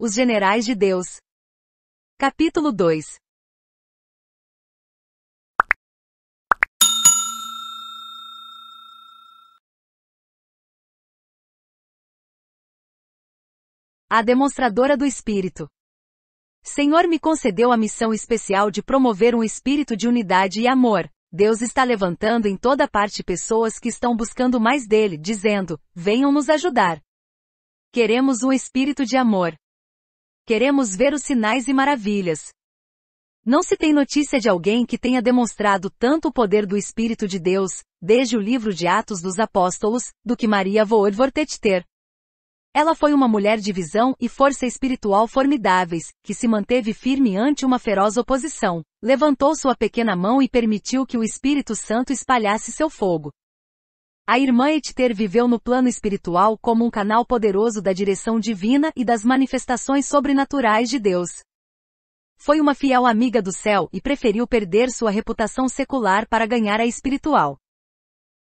Os generais de Deus. Capítulo 2 A demonstradora do Espírito. Senhor me concedeu a missão especial de promover um espírito de unidade e amor. Deus está levantando em toda parte pessoas que estão buscando mais dele, dizendo: venham nos ajudar. Queremos um espírito de amor. Queremos ver os sinais e maravilhas. Não se tem notícia de alguém que tenha demonstrado tanto o poder do Espírito de Deus, desde o livro de Atos dos Apóstolos, do que Maria Voervortetter. Ela foi uma mulher de visão e força espiritual formidáveis, que se manteve firme ante uma feroz oposição, levantou sua pequena mão e permitiu que o Espírito Santo espalhasse seu fogo, a irmã Etter viveu no plano espiritual como um canal poderoso da direção divina e das manifestações sobrenaturais de Deus. Foi uma fiel amiga do céu e preferiu perder sua reputação secular para ganhar a espiritual.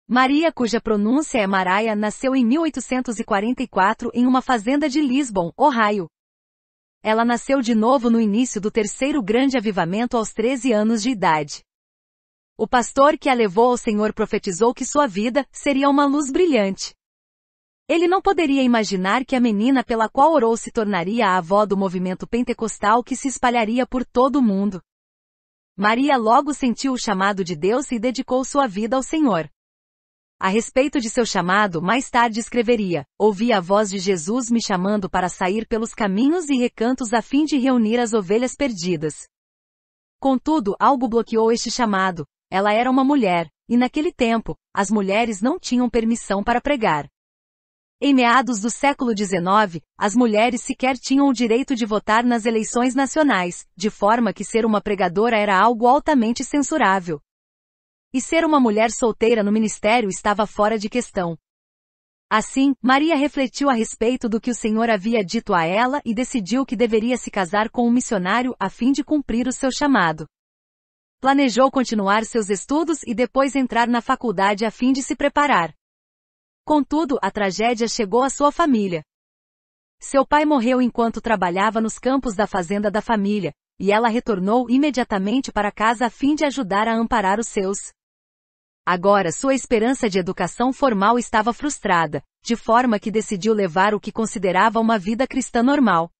Maria, cuja pronúncia é Maraia, nasceu em 1844 em uma fazenda de Lisbon, Ohio. Ela nasceu de novo no início do terceiro grande avivamento aos 13 anos de idade. O pastor que a levou ao Senhor profetizou que sua vida seria uma luz brilhante. Ele não poderia imaginar que a menina pela qual orou se tornaria a avó do movimento pentecostal que se espalharia por todo o mundo. Maria logo sentiu o chamado de Deus e dedicou sua vida ao Senhor. A respeito de seu chamado, mais tarde escreveria: Ouvi a voz de Jesus me chamando para sair pelos caminhos e recantos a fim de reunir as ovelhas perdidas. Contudo, algo bloqueou este chamado, ela era uma mulher, e naquele tempo, as mulheres não tinham permissão para pregar. Em meados do século XIX, as mulheres sequer tinham o direito de votar nas eleições nacionais, de forma que ser uma pregadora era algo altamente censurável. E ser uma mulher solteira no ministério estava fora de questão. Assim, Maria refletiu a respeito do que o Senhor havia dito a ela e decidiu que deveria se casar com um missionário a fim de cumprir o seu chamado. Planejou continuar seus estudos e depois entrar na faculdade a fim de se preparar. Contudo, a tragédia chegou à sua família. Seu pai morreu enquanto trabalhava nos campos da fazenda da família, e ela retornou imediatamente para casa a fim de ajudar a amparar os seus. Agora sua esperança de educação formal estava frustrada, de forma que decidiu levar o que considerava uma vida cristã normal.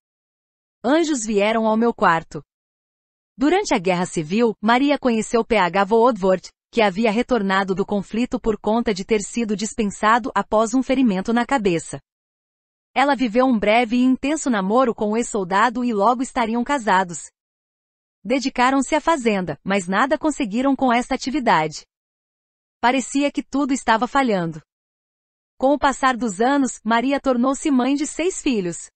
Anjos vieram ao meu quarto, Durante a Guerra Civil, Maria conheceu P.H. Woodward, que havia retornado do conflito por conta de ter sido dispensado após um ferimento na cabeça. Ela viveu um breve e intenso namoro com o ex-soldado e logo estariam casados. Dedicaram-se à fazenda, mas nada conseguiram com esta atividade. Parecia que tudo estava falhando. Com o passar dos anos, Maria tornou-se mãe de seis filhos.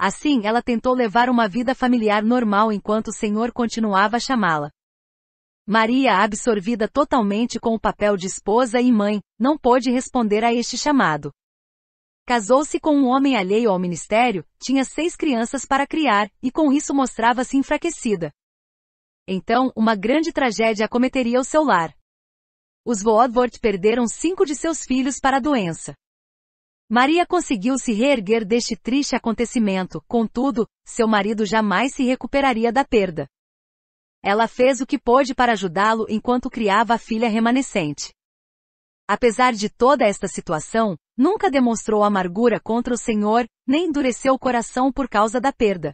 Assim ela tentou levar uma vida familiar normal enquanto o Senhor continuava a chamá-la. Maria, absorvida totalmente com o papel de esposa e mãe, não pôde responder a este chamado. Casou-se com um homem alheio ao ministério, tinha seis crianças para criar, e com isso mostrava-se enfraquecida. Então, uma grande tragédia acometeria o seu lar. Os Voodvort perderam cinco de seus filhos para a doença. Maria conseguiu se reerguer deste triste acontecimento, contudo, seu marido jamais se recuperaria da perda. Ela fez o que pôde para ajudá-lo enquanto criava a filha remanescente. Apesar de toda esta situação, nunca demonstrou amargura contra o Senhor, nem endureceu o coração por causa da perda.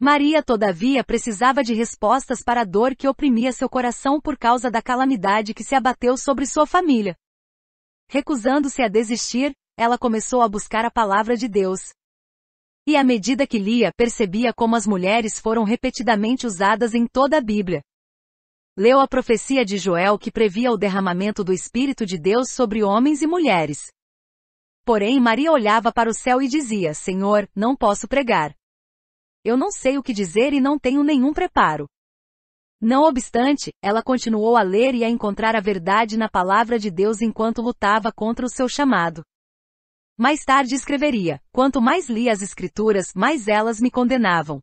Maria, todavia, precisava de respostas para a dor que oprimia seu coração por causa da calamidade que se abateu sobre sua família. Recusando-se a desistir, ela começou a buscar a palavra de Deus. E à medida que lia, percebia como as mulheres foram repetidamente usadas em toda a Bíblia. Leu a profecia de Joel que previa o derramamento do Espírito de Deus sobre homens e mulheres. Porém, Maria olhava para o céu e dizia: Senhor, não posso pregar. Eu não sei o que dizer e não tenho nenhum preparo. Não obstante, ela continuou a ler e a encontrar a verdade na palavra de Deus enquanto lutava contra o seu chamado. Mais tarde escreveria: quanto mais li as escrituras, mais elas me condenavam.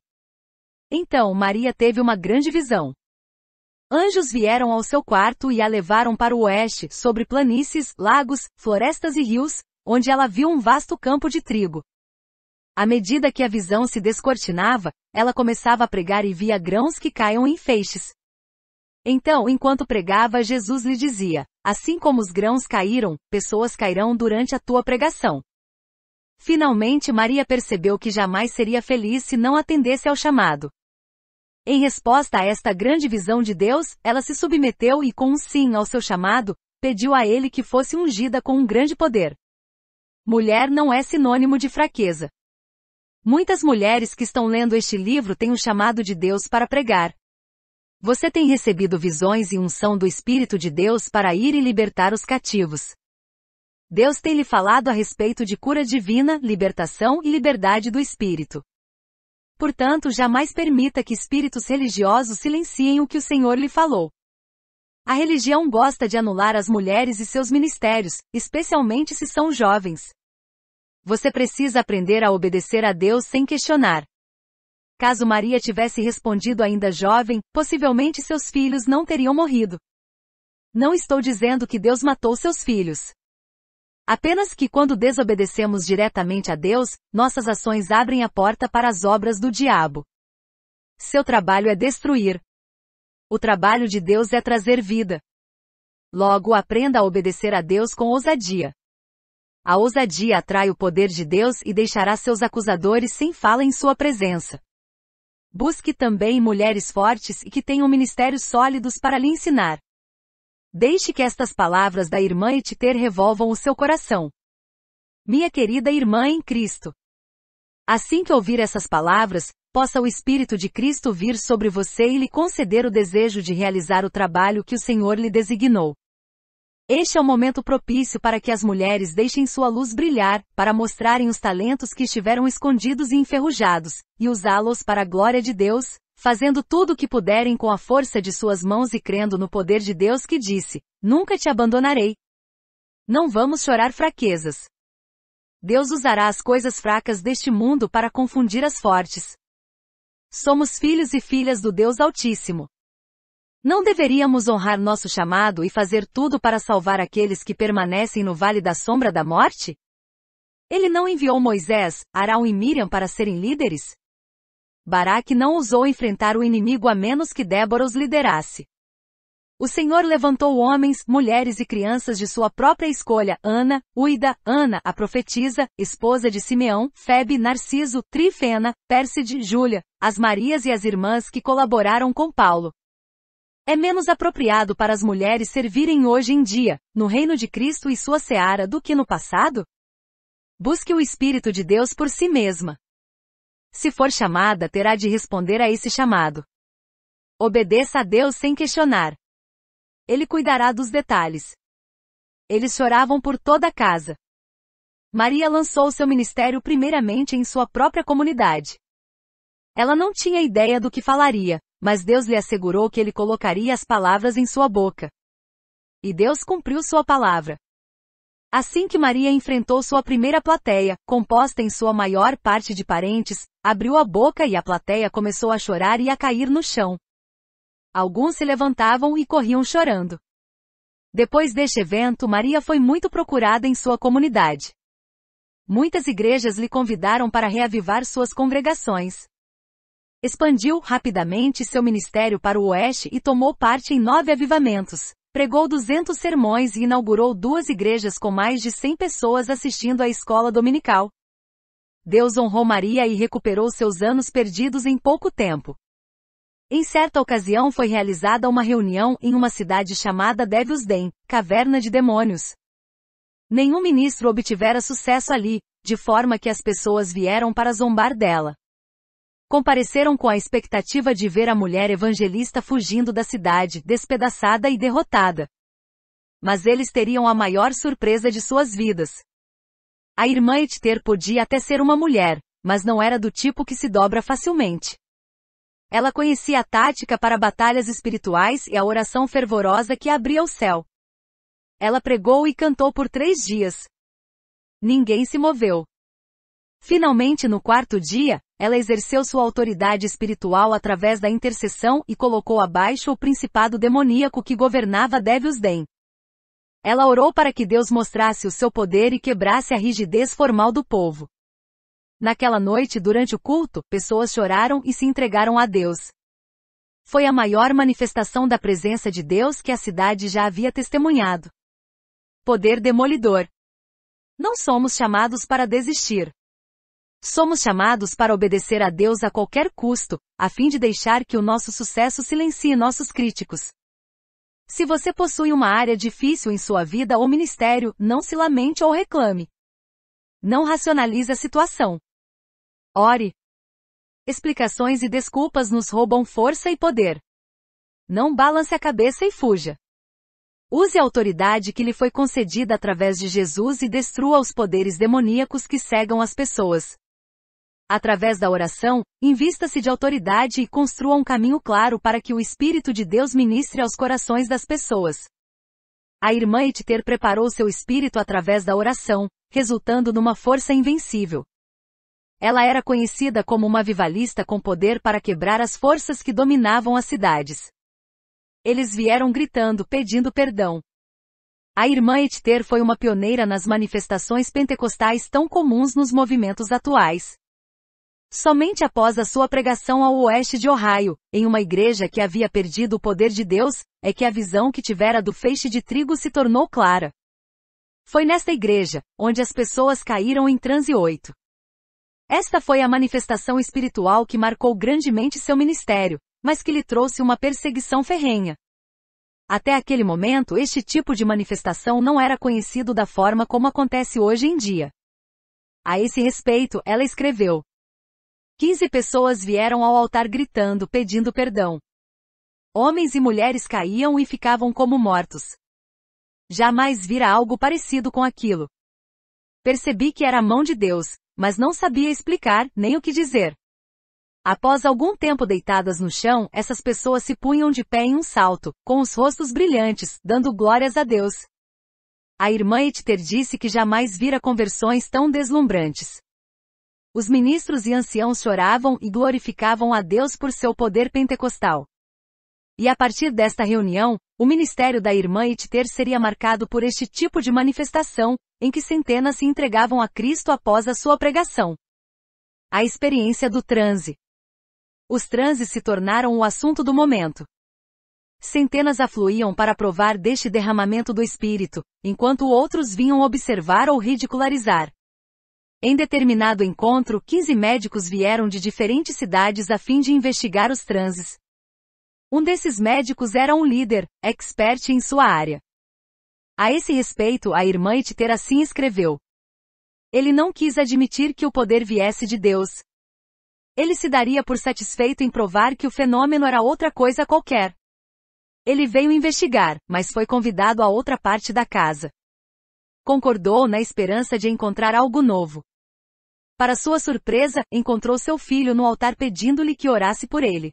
Então Maria teve uma grande visão. Anjos vieram ao seu quarto e a levaram para o oeste, sobre planícies, lagos, florestas e rios, onde ela viu um vasto campo de trigo. À medida que a visão se descortinava, ela começava a pregar e via grãos que caiam em feixes. Então, enquanto pregava, Jesus lhe dizia: Assim como os grãos caíram, pessoas cairão durante a tua pregação. Finalmente Maria percebeu que jamais seria feliz se não atendesse ao chamado. Em resposta a esta grande visão de Deus, ela se submeteu e com um sim ao seu chamado, pediu a ele que fosse ungida com um grande poder. Mulher não é sinônimo de fraqueza. Muitas mulheres que estão lendo este livro têm o chamado de Deus para pregar. Você tem recebido visões e unção do Espírito de Deus para ir e libertar os cativos. Deus tem lhe falado a respeito de cura divina, libertação e liberdade do espírito. Portanto, jamais permita que espíritos religiosos silenciem o que o Senhor lhe falou. A religião gosta de anular as mulheres e seus ministérios, especialmente se são jovens. Você precisa aprender a obedecer a Deus sem questionar. Caso Maria tivesse respondido ainda jovem, possivelmente seus filhos não teriam morrido. Não estou dizendo que Deus matou seus filhos. Apenas que quando desobedecemos diretamente a Deus, nossas ações abrem a porta para as obras do diabo. Seu trabalho é destruir. O trabalho de Deus é trazer vida. Logo, aprenda a obedecer a Deus com ousadia. A ousadia atrai o poder de Deus e deixará seus acusadores sem fala em sua presença. Busque também mulheres fortes e que tenham ministérios sólidos para lhe ensinar. Deixe que estas palavras da irmã Etiter revolvam o seu coração. Minha querida irmã em Cristo. Assim que ouvir essas palavras, possa o Espírito de Cristo vir sobre você e lhe conceder o desejo de realizar o trabalho que o Senhor lhe designou. Este é o momento propício para que as mulheres deixem sua luz brilhar, para mostrarem os talentos que estiveram escondidos e enferrujados, e usá-los para a glória de Deus, fazendo tudo o que puderem com a força de suas mãos e crendo no poder de Deus que disse: Nunca te abandonarei. Não vamos chorar fraquezas. Deus usará as coisas fracas deste mundo para confundir as fortes. Somos filhos e filhas do Deus Altíssimo. Não deveríamos honrar nosso chamado e fazer tudo para salvar aqueles que permanecem no vale da sombra da morte? Ele não enviou Moisés, Arão e Miriam para serem líderes? Baraque não ousou enfrentar o inimigo a menos que Débora os liderasse. O Senhor levantou homens, mulheres e crianças de sua própria escolha, Ana, Uida, Ana, a profetisa, esposa de Simeão, Febe, Narciso, Trifena, Pérside, Júlia, as Marias e as irmãs que colaboraram com Paulo. É menos apropriado para as mulheres servirem hoje em dia, no reino de Cristo e sua seara, do que no passado? Busque o Espírito de Deus por si mesma. Se for chamada, terá de responder a esse chamado. Obedeça a Deus sem questionar. Ele cuidará dos detalhes. Eles choravam por toda a casa. Maria lançou seu ministério primeiramente em sua própria comunidade. Ela não tinha ideia do que falaria, mas Deus lhe assegurou que ele colocaria as palavras em sua boca. E Deus cumpriu sua palavra. Assim que Maria enfrentou sua primeira plateia, composta em sua maior parte de parentes, abriu a boca e a plateia começou a chorar e a cair no chão. Alguns se levantavam e corriam chorando. Depois deste evento, Maria foi muito procurada em sua comunidade. Muitas igrejas lhe convidaram para reavivar suas congregações. Expandiu rapidamente seu ministério para o oeste e tomou parte em nove avivamentos. Pregou 200 sermões e inaugurou duas igrejas com mais de 100 pessoas assistindo à escola dominical. Deus honrou Maria e recuperou seus anos perdidos em pouco tempo. Em certa ocasião foi realizada uma reunião em uma cidade chamada Devil's Den, Caverna de Demônios. Nenhum ministro obtivera sucesso ali, de forma que as pessoas vieram para zombar dela compareceram com a expectativa de ver a mulher evangelista fugindo da cidade, despedaçada e derrotada. Mas eles teriam a maior surpresa de suas vidas. A irmã Etter podia até ser uma mulher, mas não era do tipo que se dobra facilmente. Ela conhecia a tática para batalhas espirituais e a oração fervorosa que abria o céu. Ela pregou e cantou por três dias. Ninguém se moveu. Finalmente no quarto dia, ela exerceu sua autoridade espiritual através da intercessão e colocou abaixo o principado demoníaco que governava Devilsden. Ela orou para que Deus mostrasse o seu poder e quebrasse a rigidez formal do povo. Naquela noite, durante o culto, pessoas choraram e se entregaram a Deus. Foi a maior manifestação da presença de Deus que a cidade já havia testemunhado. Poder demolidor. Não somos chamados para desistir. Somos chamados para obedecer a Deus a qualquer custo, a fim de deixar que o nosso sucesso silencie nossos críticos. Se você possui uma área difícil em sua vida ou ministério, não se lamente ou reclame. Não racionalize a situação. Ore. Explicações e desculpas nos roubam força e poder. Não balance a cabeça e fuja. Use a autoridade que lhe foi concedida através de Jesus e destrua os poderes demoníacos que cegam as pessoas. Através da oração, invista-se de autoridade e construa um caminho claro para que o Espírito de Deus ministre aos corações das pessoas. A irmã Etter preparou seu espírito através da oração, resultando numa força invencível. Ela era conhecida como uma vivalista com poder para quebrar as forças que dominavam as cidades. Eles vieram gritando pedindo perdão. A irmã Etter foi uma pioneira nas manifestações pentecostais tão comuns nos movimentos atuais. Somente após a sua pregação ao oeste de Ohio, em uma igreja que havia perdido o poder de Deus, é que a visão que tivera do feixe de trigo se tornou clara. Foi nesta igreja, onde as pessoas caíram em transe oito. Esta foi a manifestação espiritual que marcou grandemente seu ministério, mas que lhe trouxe uma perseguição ferrenha. Até aquele momento este tipo de manifestação não era conhecido da forma como acontece hoje em dia. A esse respeito, ela escreveu, Quinze pessoas vieram ao altar gritando pedindo perdão. Homens e mulheres caíam e ficavam como mortos. Jamais vira algo parecido com aquilo. Percebi que era a mão de Deus, mas não sabia explicar nem o que dizer. Após algum tempo deitadas no chão, essas pessoas se punham de pé em um salto, com os rostos brilhantes, dando glórias a Deus. A irmã Etter disse que jamais vira conversões tão deslumbrantes. Os ministros e anciãos choravam e glorificavam a Deus por seu poder pentecostal. E a partir desta reunião, o ministério da irmã Itter seria marcado por este tipo de manifestação, em que centenas se entregavam a Cristo após a sua pregação. A experiência do transe. Os transes se tornaram o assunto do momento. Centenas afluíam para provar deste derramamento do Espírito, enquanto outros vinham observar ou ridicularizar. Em determinado encontro, 15 médicos vieram de diferentes cidades a fim de investigar os transes. Um desses médicos era um líder, expert em sua área. A esse respeito, a irmã Ititer assim escreveu. Ele não quis admitir que o poder viesse de Deus. Ele se daria por satisfeito em provar que o fenômeno era outra coisa qualquer. Ele veio investigar, mas foi convidado a outra parte da casa. Concordou na esperança de encontrar algo novo. Para sua surpresa, encontrou seu filho no altar pedindo-lhe que orasse por ele.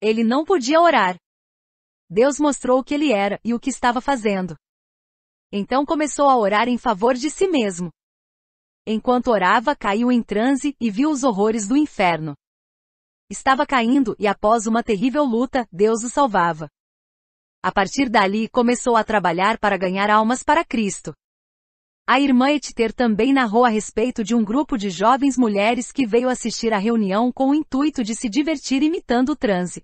Ele não podia orar. Deus mostrou o que ele era e o que estava fazendo. Então começou a orar em favor de si mesmo. Enquanto orava, caiu em transe e viu os horrores do inferno. Estava caindo e após uma terrível luta, Deus o salvava. A partir dali começou a trabalhar para ganhar almas para Cristo. A irmã Etter também narrou a respeito de um grupo de jovens mulheres que veio assistir à reunião com o intuito de se divertir imitando o transe.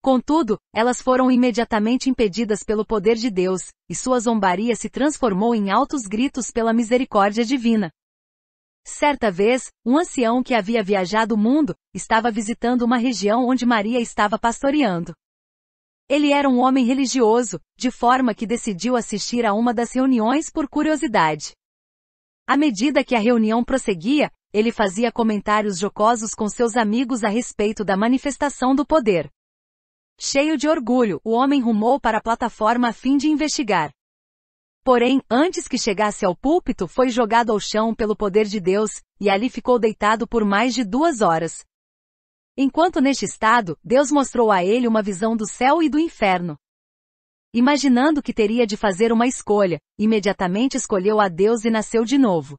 Contudo, elas foram imediatamente impedidas pelo poder de Deus, e sua zombaria se transformou em altos gritos pela misericórdia divina. Certa vez, um ancião que havia viajado o mundo, estava visitando uma região onde Maria estava pastoreando. Ele era um homem religioso, de forma que decidiu assistir a uma das reuniões por curiosidade. À medida que a reunião prosseguia, ele fazia comentários jocosos com seus amigos a respeito da manifestação do poder. Cheio de orgulho, o homem rumou para a plataforma a fim de investigar. Porém, antes que chegasse ao púlpito, foi jogado ao chão pelo poder de Deus, e ali ficou deitado por mais de duas horas, Enquanto neste estado, Deus mostrou a ele uma visão do céu e do inferno. Imaginando que teria de fazer uma escolha, imediatamente escolheu a Deus e nasceu de novo.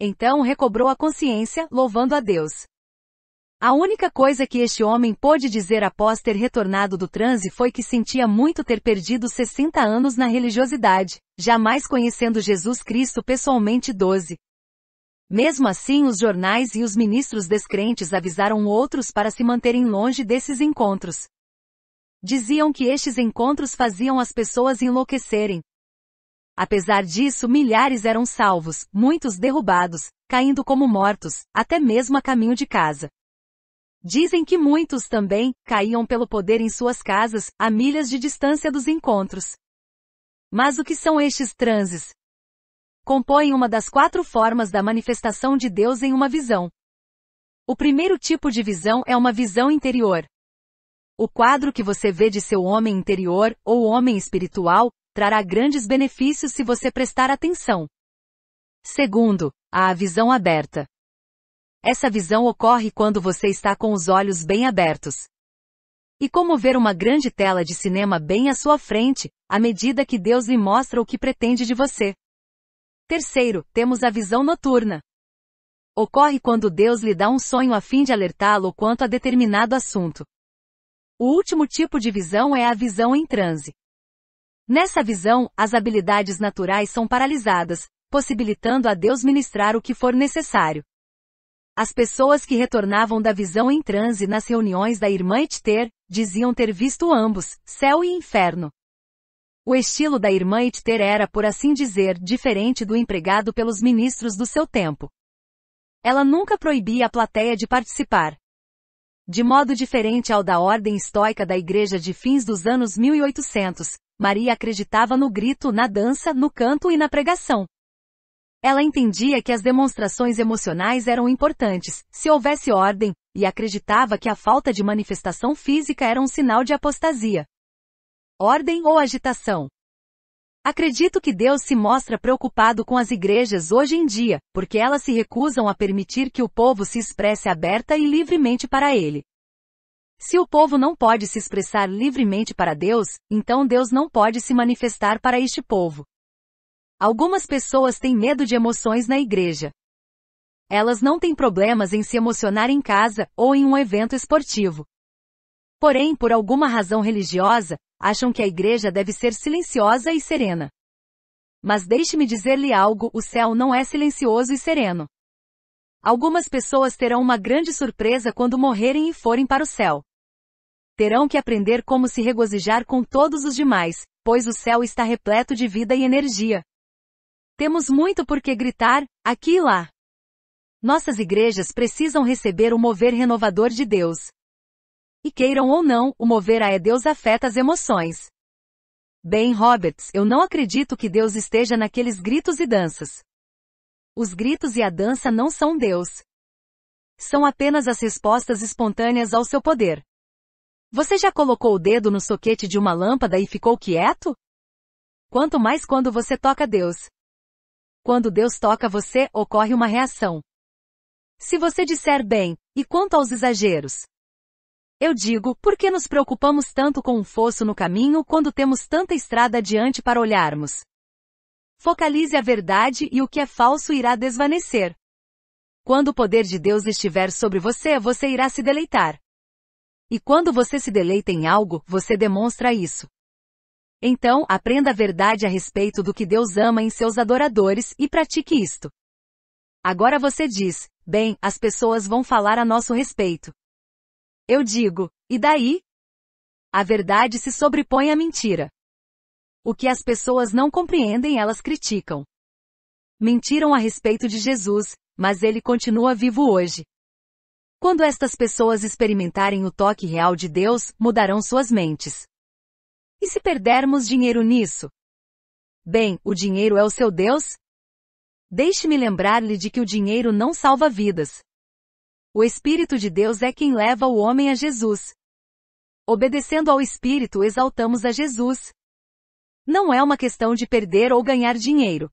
Então recobrou a consciência, louvando a Deus. A única coisa que este homem pôde dizer após ter retornado do transe foi que sentia muito ter perdido 60 anos na religiosidade, jamais conhecendo Jesus Cristo pessoalmente 12, mesmo assim, os jornais e os ministros descrentes avisaram outros para se manterem longe desses encontros. Diziam que estes encontros faziam as pessoas enlouquecerem. Apesar disso, milhares eram salvos, muitos derrubados, caindo como mortos, até mesmo a caminho de casa. Dizem que muitos também caíam pelo poder em suas casas, a milhas de distância dos encontros. Mas o que são estes transes, compõem uma das quatro formas da manifestação de Deus em uma visão. O primeiro tipo de visão é uma visão interior. O quadro que você vê de seu homem interior, ou homem espiritual, trará grandes benefícios se você prestar atenção. Segundo, há a visão aberta. Essa visão ocorre quando você está com os olhos bem abertos. E como ver uma grande tela de cinema bem à sua frente, à medida que Deus lhe mostra o que pretende de você. Terceiro, temos a visão noturna. Ocorre quando Deus lhe dá um sonho a fim de alertá-lo quanto a determinado assunto. O último tipo de visão é a visão em transe. Nessa visão, as habilidades naturais são paralisadas, possibilitando a Deus ministrar o que for necessário. As pessoas que retornavam da visão em transe nas reuniões da irmã Etter diziam ter visto ambos, céu e inferno. O estilo da irmã Itter era, por assim dizer, diferente do empregado pelos ministros do seu tempo. Ela nunca proibia a plateia de participar. De modo diferente ao da ordem estoica da igreja de fins dos anos 1800, Maria acreditava no grito, na dança, no canto e na pregação. Ela entendia que as demonstrações emocionais eram importantes, se houvesse ordem, e acreditava que a falta de manifestação física era um sinal de apostasia ordem ou agitação. Acredito que Deus se mostra preocupado com as igrejas hoje em dia, porque elas se recusam a permitir que o povo se expresse aberta e livremente para Ele. Se o povo não pode se expressar livremente para Deus, então Deus não pode se manifestar para este povo. Algumas pessoas têm medo de emoções na igreja. Elas não têm problemas em se emocionar em casa ou em um evento esportivo. Porém, por alguma razão religiosa, acham que a igreja deve ser silenciosa e serena. Mas deixe-me dizer-lhe algo, o céu não é silencioso e sereno. Algumas pessoas terão uma grande surpresa quando morrerem e forem para o céu. Terão que aprender como se regozijar com todos os demais, pois o céu está repleto de vida e energia. Temos muito por que gritar, aqui e lá. Nossas igrejas precisam receber o mover renovador de Deus, e queiram ou não, o mover a é Deus afeta as emoções. Bem, Roberts, eu não acredito que Deus esteja naqueles gritos e danças. Os gritos e a dança não são Deus. São apenas as respostas espontâneas ao seu poder. Você já colocou o dedo no soquete de uma lâmpada e ficou quieto? Quanto mais quando você toca Deus. Quando Deus toca você, ocorre uma reação. Se você disser bem, e quanto aos exageros? Eu digo, por que nos preocupamos tanto com um fosso no caminho quando temos tanta estrada adiante para olharmos? Focalize a verdade e o que é falso irá desvanecer. Quando o poder de Deus estiver sobre você, você irá se deleitar. E quando você se deleita em algo, você demonstra isso. Então, aprenda a verdade a respeito do que Deus ama em seus adoradores e pratique isto. Agora você diz: bem, as pessoas vão falar a nosso respeito. Eu digo, e daí? A verdade se sobrepõe à mentira. O que as pessoas não compreendem, elas criticam. Mentiram a respeito de Jesus, mas ele continua vivo hoje. Quando estas pessoas experimentarem o toque real de Deus, mudarão suas mentes. E se perdermos dinheiro nisso? Bem, o dinheiro é o seu Deus? Deixe-me lembrar-lhe de que o dinheiro não salva vidas. O Espírito de Deus é quem leva o homem a Jesus. Obedecendo ao Espírito exaltamos a Jesus. Não é uma questão de perder ou ganhar dinheiro.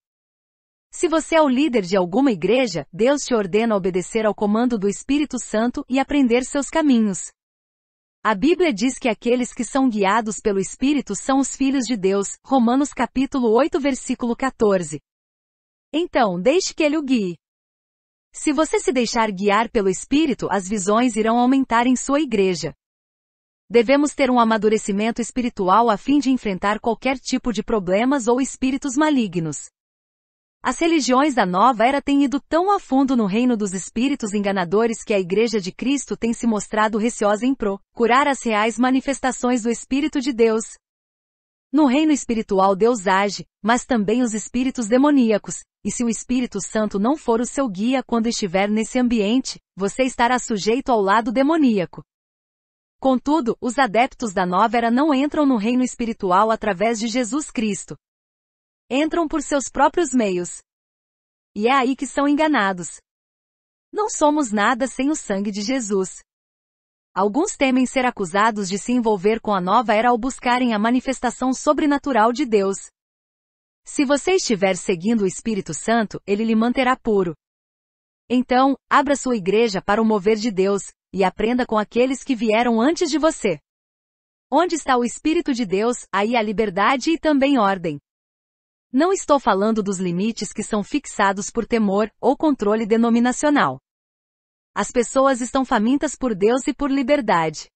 Se você é o líder de alguma igreja, Deus te ordena obedecer ao comando do Espírito Santo e aprender seus caminhos. A Bíblia diz que aqueles que são guiados pelo Espírito são os filhos de Deus, Romanos capítulo 8 versículo 14. Então, deixe que ele o guie. Se você se deixar guiar pelo Espírito, as visões irão aumentar em sua igreja. Devemos ter um amadurecimento espiritual a fim de enfrentar qualquer tipo de problemas ou espíritos malignos. As religiões da nova era têm ido tão a fundo no reino dos espíritos enganadores que a Igreja de Cristo tem se mostrado receosa em procurar as reais manifestações do Espírito de Deus. No reino espiritual Deus age, mas também os espíritos demoníacos, e se o Espírito Santo não for o seu guia quando estiver nesse ambiente, você estará sujeito ao lado demoníaco. Contudo, os adeptos da nova era não entram no reino espiritual através de Jesus Cristo. Entram por seus próprios meios. E é aí que são enganados. Não somos nada sem o sangue de Jesus. Alguns temem ser acusados de se envolver com a nova era ao buscarem a manifestação sobrenatural de Deus. Se você estiver seguindo o Espírito Santo, ele lhe manterá puro. Então, abra sua igreja para o mover de Deus, e aprenda com aqueles que vieram antes de você. Onde está o Espírito de Deus, aí há liberdade e também ordem. Não estou falando dos limites que são fixados por temor ou controle denominacional. As pessoas estão famintas por Deus e por liberdade.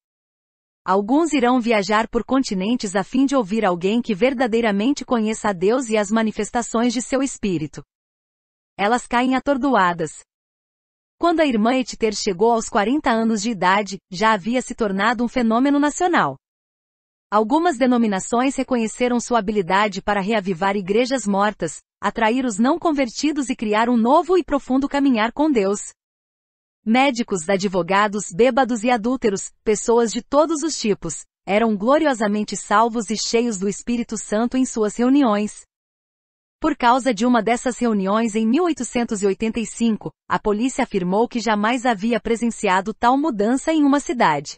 Alguns irão viajar por continentes a fim de ouvir alguém que verdadeiramente conheça a Deus e as manifestações de seu espírito. Elas caem atordoadas. Quando a irmã Etter chegou aos 40 anos de idade, já havia se tornado um fenômeno nacional. Algumas denominações reconheceram sua habilidade para reavivar igrejas mortas, atrair os não convertidos e criar um novo e profundo caminhar com Deus, Médicos, advogados, bêbados e adúlteros, pessoas de todos os tipos, eram gloriosamente salvos e cheios do Espírito Santo em suas reuniões. Por causa de uma dessas reuniões em 1885, a polícia afirmou que jamais havia presenciado tal mudança em uma cidade.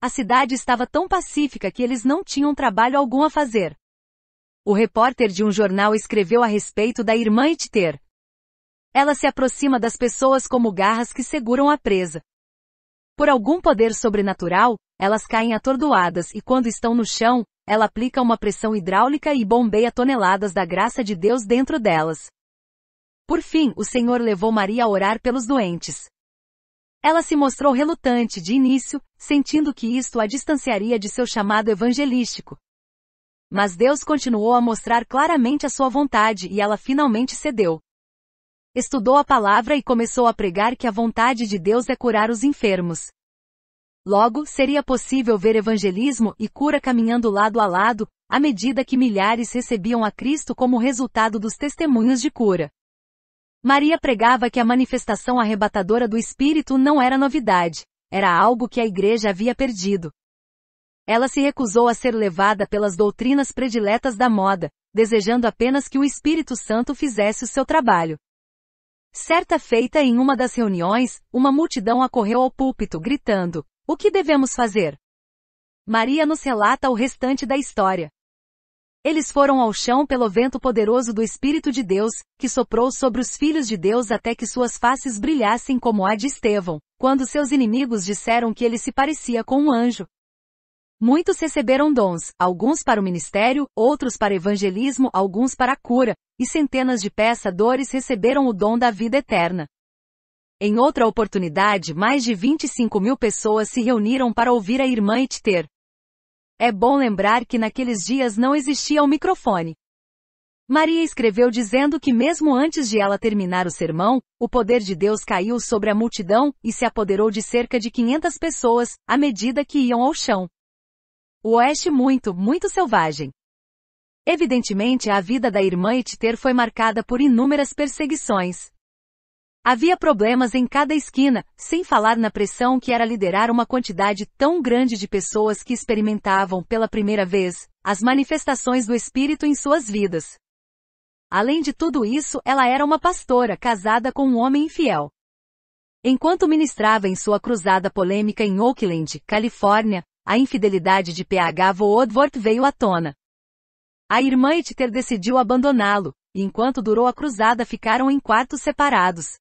A cidade estava tão pacífica que eles não tinham trabalho algum a fazer. O repórter de um jornal escreveu a respeito da irmã Etiter. Ela se aproxima das pessoas como garras que seguram a presa. Por algum poder sobrenatural, elas caem atordoadas e quando estão no chão, ela aplica uma pressão hidráulica e bombeia toneladas da graça de Deus dentro delas. Por fim, o Senhor levou Maria a orar pelos doentes. Ela se mostrou relutante de início, sentindo que isto a distanciaria de seu chamado evangelístico. Mas Deus continuou a mostrar claramente a sua vontade e ela finalmente cedeu estudou a palavra e começou a pregar que a vontade de Deus é curar os enfermos. Logo, seria possível ver evangelismo e cura caminhando lado a lado, à medida que milhares recebiam a Cristo como resultado dos testemunhos de cura. Maria pregava que a manifestação arrebatadora do Espírito não era novidade, era algo que a igreja havia perdido. Ela se recusou a ser levada pelas doutrinas prediletas da moda, desejando apenas que o Espírito Santo fizesse o seu trabalho. Certa feita em uma das reuniões, uma multidão acorreu ao púlpito gritando: O que devemos fazer? Maria nos relata o restante da história. Eles foram ao chão pelo vento poderoso do Espírito de Deus, que soprou sobre os filhos de Deus até que suas faces brilhassem como a de Estevão, quando seus inimigos disseram que ele se parecia com um anjo. Muitos receberam dons, alguns para o ministério, outros para evangelismo, alguns para a cura, e centenas de peçadores receberam o dom da vida eterna. Em outra oportunidade, mais de 25 mil pessoas se reuniram para ouvir a irmã Ititer. É bom lembrar que naqueles dias não existia o microfone. Maria escreveu dizendo que mesmo antes de ela terminar o sermão, o poder de Deus caiu sobre a multidão e se apoderou de cerca de 500 pessoas, à medida que iam ao chão. O Oeste é muito, muito selvagem. Evidentemente a vida da irmã Etter foi marcada por inúmeras perseguições. Havia problemas em cada esquina, sem falar na pressão que era liderar uma quantidade tão grande de pessoas que experimentavam pela primeira vez as manifestações do espírito em suas vidas. Além de tudo isso, ela era uma pastora casada com um homem infiel. Enquanto ministrava em sua cruzada polêmica em Oakland, Califórnia, a infidelidade de PH Woodward veio à tona. A irmã Etter decidiu abandoná-lo, e enquanto durou a cruzada ficaram em quartos separados.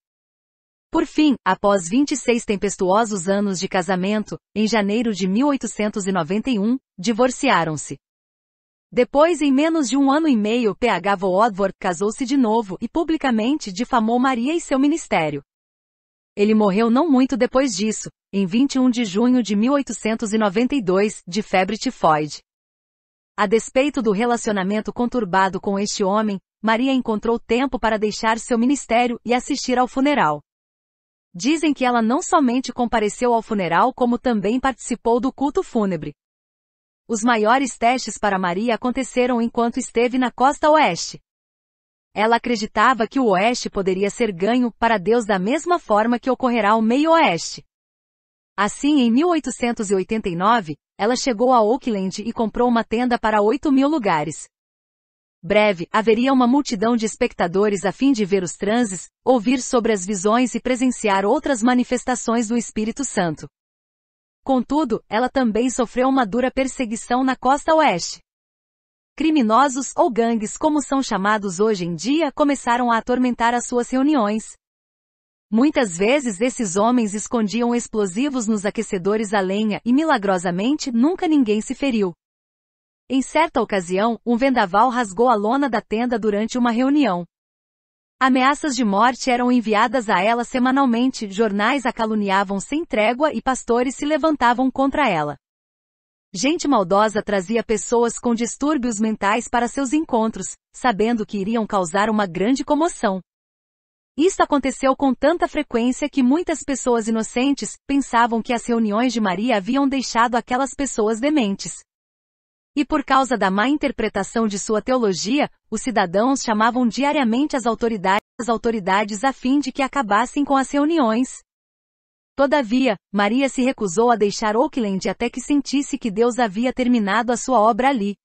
Por fim, após 26 tempestuosos anos de casamento, em janeiro de 1891, divorciaram-se. Depois, em menos de um ano e meio, PH Woodward casou-se de novo e publicamente difamou Maria e seu ministério. Ele morreu não muito depois disso, em 21 de junho de 1892, de febre tifoide. A despeito do relacionamento conturbado com este homem, Maria encontrou tempo para deixar seu ministério e assistir ao funeral. Dizem que ela não somente compareceu ao funeral como também participou do culto fúnebre. Os maiores testes para Maria aconteceram enquanto esteve na costa oeste, ela acreditava que o Oeste poderia ser ganho para Deus da mesma forma que ocorrerá o Meio-Oeste. Assim, em 1889, ela chegou a Oakland e comprou uma tenda para 8 mil lugares. Breve, haveria uma multidão de espectadores a fim de ver os transes, ouvir sobre as visões e presenciar outras manifestações do Espírito Santo. Contudo, ela também sofreu uma dura perseguição na costa oeste. Criminosos ou gangues, como são chamados hoje em dia, começaram a atormentar as suas reuniões. Muitas vezes esses homens escondiam explosivos nos aquecedores a lenha e milagrosamente nunca ninguém se feriu. Em certa ocasião, um vendaval rasgou a lona da tenda durante uma reunião. Ameaças de morte eram enviadas a ela semanalmente, jornais a caluniavam sem trégua e pastores se levantavam contra ela. Gente maldosa trazia pessoas com distúrbios mentais para seus encontros, sabendo que iriam causar uma grande comoção. Isso aconteceu com tanta frequência que muitas pessoas inocentes pensavam que as reuniões de Maria haviam deixado aquelas pessoas dementes. E por causa da má interpretação de sua teologia, os cidadãos chamavam diariamente as autoridades, as autoridades a fim de que acabassem com as reuniões. Todavia, Maria se recusou a deixar Oakland até que sentisse que Deus havia terminado a sua obra ali.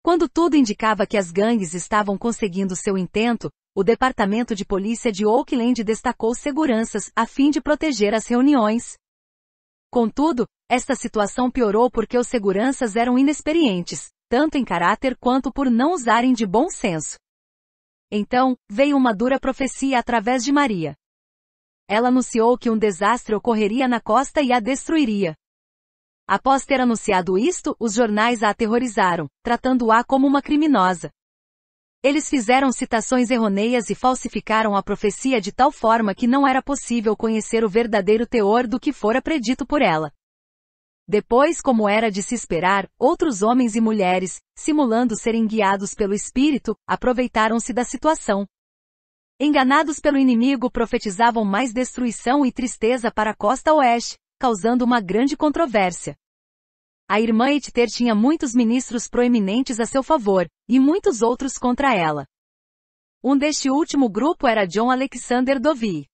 Quando tudo indicava que as gangues estavam conseguindo seu intento, o Departamento de Polícia de Oakland destacou seguranças a fim de proteger as reuniões. Contudo, esta situação piorou porque os seguranças eram inexperientes, tanto em caráter quanto por não usarem de bom senso. Então, veio uma dura profecia através de Maria. Ela anunciou que um desastre ocorreria na costa e a destruiria. Após ter anunciado isto, os jornais a aterrorizaram, tratando-a como uma criminosa. Eles fizeram citações errôneas e falsificaram a profecia de tal forma que não era possível conhecer o verdadeiro teor do que fora predito por ela. Depois, como era de se esperar, outros homens e mulheres, simulando serem guiados pelo Espírito, aproveitaram-se da situação. Enganados pelo inimigo profetizavam mais destruição e tristeza para a costa oeste, causando uma grande controvérsia. A irmã Etter tinha muitos ministros proeminentes a seu favor, e muitos outros contra ela. Um deste último grupo era John Alexander Dovey.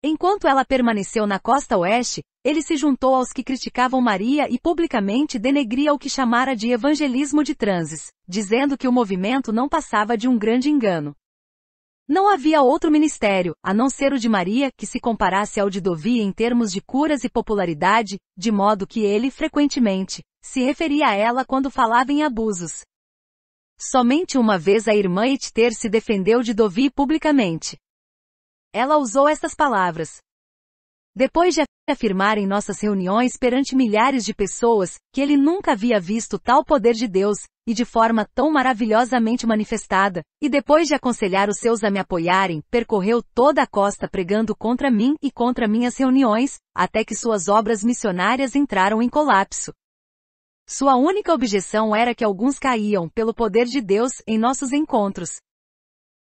Enquanto ela permaneceu na costa oeste, ele se juntou aos que criticavam Maria e publicamente denegria o que chamara de evangelismo de transes, dizendo que o movimento não passava de um grande engano. Não havia outro ministério, a não ser o de Maria, que se comparasse ao de Dovi em termos de curas e popularidade, de modo que ele, frequentemente, se referia a ela quando falava em abusos. Somente uma vez a irmã Itter se defendeu de Dovi publicamente. Ela usou estas palavras. Depois de afirmar em nossas reuniões perante milhares de pessoas que ele nunca havia visto tal poder de Deus, e de forma tão maravilhosamente manifestada, e depois de aconselhar os seus a me apoiarem, percorreu toda a costa pregando contra mim e contra minhas reuniões, até que suas obras missionárias entraram em colapso. Sua única objeção era que alguns caíam pelo poder de Deus em nossos encontros.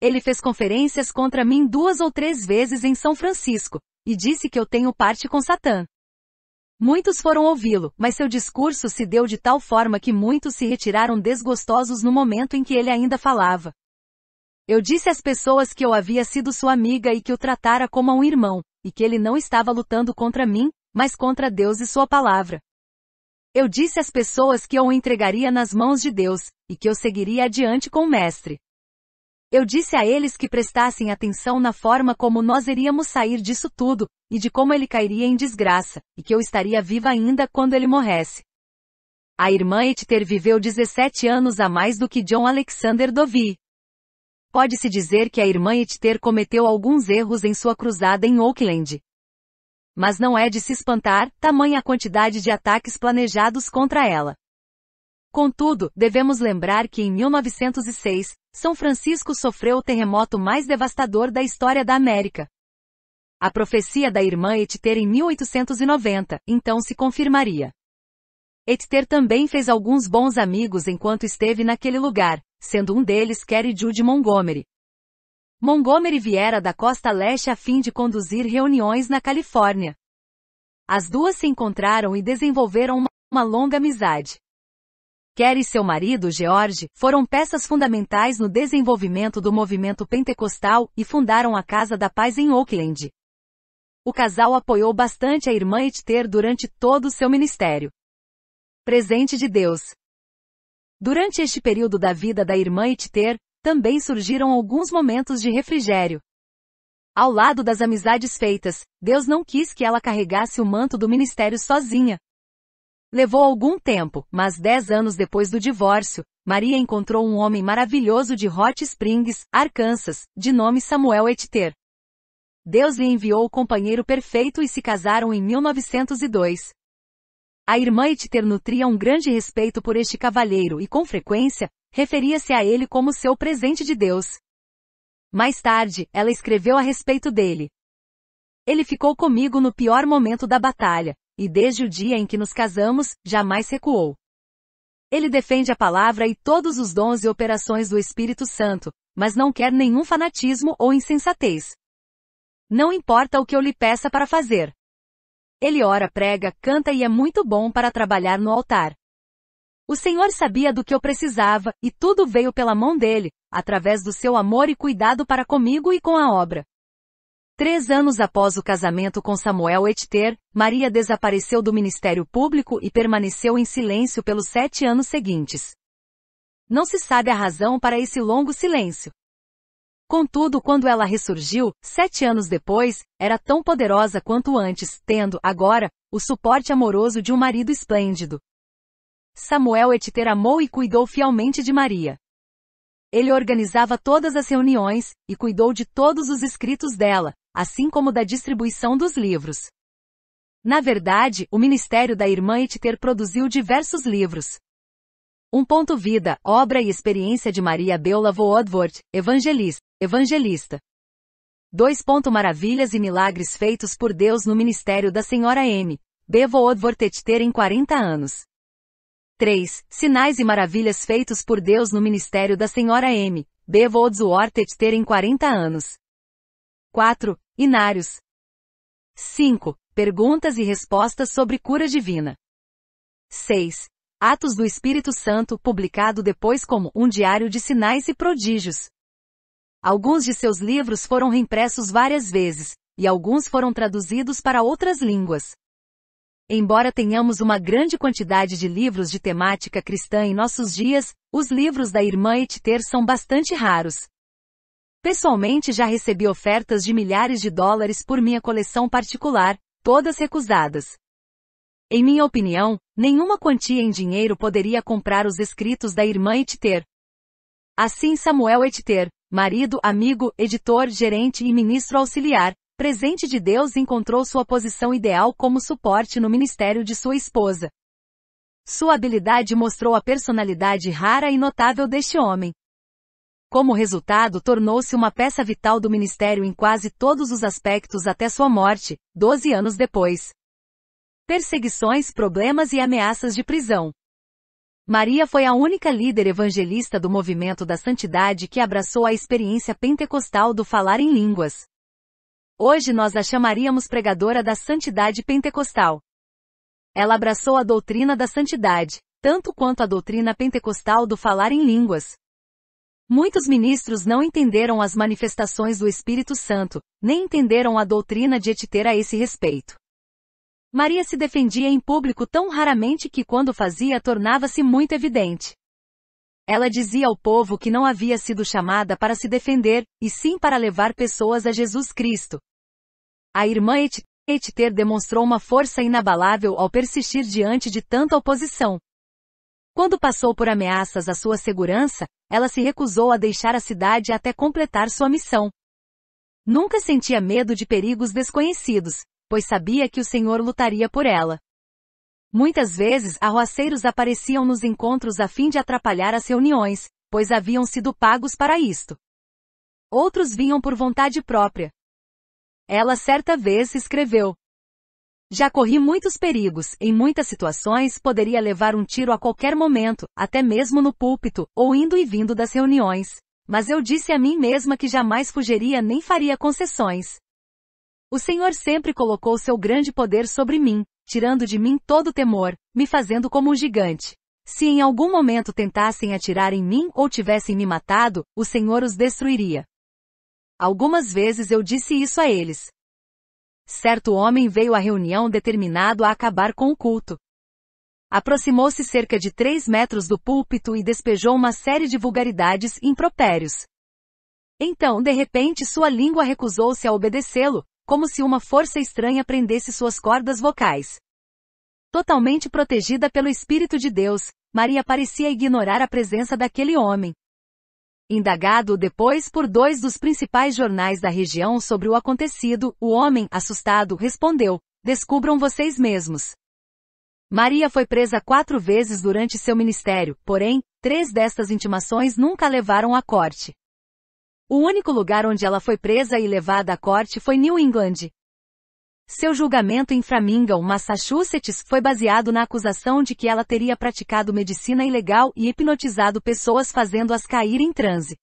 Ele fez conferências contra mim duas ou três vezes em São Francisco, e disse que eu tenho parte com Satã. Muitos foram ouvi-lo, mas seu discurso se deu de tal forma que muitos se retiraram desgostosos no momento em que ele ainda falava. Eu disse às pessoas que eu havia sido sua amiga e que o tratara como a um irmão, e que ele não estava lutando contra mim, mas contra Deus e sua palavra. Eu disse às pessoas que eu o entregaria nas mãos de Deus, e que eu seguiria adiante com o Mestre. Eu disse a eles que prestassem atenção na forma como nós iríamos sair disso tudo, e de como ele cairia em desgraça, e que eu estaria viva ainda quando ele morresse. A irmã Etter viveu 17 anos a mais do que John Alexander Dovey. Pode-se dizer que a irmã Etter cometeu alguns erros em sua cruzada em Oakland. Mas não é de se espantar, tamanha a quantidade de ataques planejados contra ela. Contudo, devemos lembrar que em 1906, são Francisco sofreu o terremoto mais devastador da história da América. A profecia da irmã Etter em 1890, então se confirmaria. Etter também fez alguns bons amigos enquanto esteve naquele lugar, sendo um deles Kerry Jude Montgomery. Montgomery viera da costa leste a fim de conduzir reuniões na Califórnia. As duas se encontraram e desenvolveram uma longa amizade. Kerry e seu marido George foram peças fundamentais no desenvolvimento do movimento pentecostal e fundaram a Casa da Paz em Oakland. O casal apoiou bastante a irmã Esther durante todo o seu ministério. Presente de Deus. Durante este período da vida da irmã Esther, também surgiram alguns momentos de refrigério. Ao lado das amizades feitas, Deus não quis que ela carregasse o manto do ministério sozinha, Levou algum tempo, mas dez anos depois do divórcio, Maria encontrou um homem maravilhoso de Hot Springs, Arkansas, de nome Samuel Etter. Deus lhe enviou o companheiro perfeito e se casaram em 1902. A irmã Etter nutria um grande respeito por este cavalheiro e, com frequência, referia-se a ele como seu presente de Deus. Mais tarde, ela escreveu a respeito dele. Ele ficou comigo no pior momento da batalha e desde o dia em que nos casamos, jamais recuou. Ele defende a palavra e todos os dons e operações do Espírito Santo, mas não quer nenhum fanatismo ou insensatez. Não importa o que eu lhe peça para fazer. Ele ora, prega, canta e é muito bom para trabalhar no altar. O Senhor sabia do que eu precisava, e tudo veio pela mão dele, através do seu amor e cuidado para comigo e com a obra. Três anos após o casamento com Samuel Etter, Maria desapareceu do Ministério Público e permaneceu em silêncio pelos sete anos seguintes. Não se sabe a razão para esse longo silêncio. Contudo, quando ela ressurgiu, sete anos depois, era tão poderosa quanto antes, tendo, agora, o suporte amoroso de um marido esplêndido. Samuel Etter amou e cuidou fielmente de Maria. Ele organizava todas as reuniões, e cuidou de todos os escritos dela, assim como da distribuição dos livros. Na verdade, o ministério da irmã Etter produziu diversos livros. Um ponto vida, obra e experiência de Maria Beula Woodward, evangelista, evangelista. 2. Maravilhas e milagres feitos por Deus no ministério da Senhora M. B. Woodward etter em 40 anos. 3. Sinais e maravilhas feitos por Deus no ministério da Senhora M. B. Woodward etter em 40 anos. 4. Inários. 5. Perguntas e respostas sobre cura divina. 6. Atos do Espírito Santo, publicado depois como Um Diário de Sinais e Prodígios. Alguns de seus livros foram reimpressos várias vezes, e alguns foram traduzidos para outras línguas. Embora tenhamos uma grande quantidade de livros de temática cristã em nossos dias, os livros da irmã Etter são bastante raros. Pessoalmente já recebi ofertas de milhares de dólares por minha coleção particular, todas recusadas. Em minha opinião, nenhuma quantia em dinheiro poderia comprar os escritos da irmã Etter. Assim Samuel Etter, marido, amigo, editor, gerente e ministro auxiliar, presente de Deus encontrou sua posição ideal como suporte no ministério de sua esposa. Sua habilidade mostrou a personalidade rara e notável deste homem, como resultado tornou-se uma peça vital do ministério em quase todos os aspectos até sua morte, 12 anos depois. Perseguições, problemas e ameaças de prisão. Maria foi a única líder evangelista do movimento da santidade que abraçou a experiência pentecostal do falar em línguas. Hoje nós a chamaríamos pregadora da santidade pentecostal. Ela abraçou a doutrina da santidade, tanto quanto a doutrina pentecostal do falar em línguas, Muitos ministros não entenderam as manifestações do Espírito Santo, nem entenderam a doutrina de Etiter a esse respeito. Maria se defendia em público tão raramente que quando fazia tornava-se muito evidente. Ela dizia ao povo que não havia sido chamada para se defender, e sim para levar pessoas a Jesus Cristo. A irmã Et Etiter demonstrou uma força inabalável ao persistir diante de tanta oposição. Quando passou por ameaças à sua segurança, ela se recusou a deixar a cidade até completar sua missão. Nunca sentia medo de perigos desconhecidos, pois sabia que o Senhor lutaria por ela. Muitas vezes arroaceiros apareciam nos encontros a fim de atrapalhar as reuniões, pois haviam sido pagos para isto. Outros vinham por vontade própria. Ela certa vez escreveu: já corri muitos perigos, em muitas situações poderia levar um tiro a qualquer momento, até mesmo no púlpito, ou indo e vindo das reuniões. Mas eu disse a mim mesma que jamais fugiria nem faria concessões. O Senhor sempre colocou seu grande poder sobre mim, tirando de mim todo o temor, me fazendo como um gigante. Se em algum momento tentassem atirar em mim ou tivessem me matado, o Senhor os destruiria. Algumas vezes eu disse isso a eles, certo homem veio à reunião determinado a acabar com o culto. Aproximou-se cerca de três metros do púlpito e despejou uma série de vulgaridades e impropérios. Então, de repente, sua língua recusou-se a obedecê-lo, como se uma força estranha prendesse suas cordas vocais. Totalmente protegida pelo Espírito de Deus, Maria parecia ignorar a presença daquele homem, Indagado depois por dois dos principais jornais da região sobre o acontecido, o homem, assustado, respondeu: Descubram vocês mesmos. Maria foi presa quatro vezes durante seu ministério, porém, três destas intimações nunca levaram à corte. O único lugar onde ela foi presa e levada à corte foi New England, seu julgamento em Framingham, Massachusetts, foi baseado na acusação de que ela teria praticado medicina ilegal e hipnotizado pessoas fazendo-as cair em transe.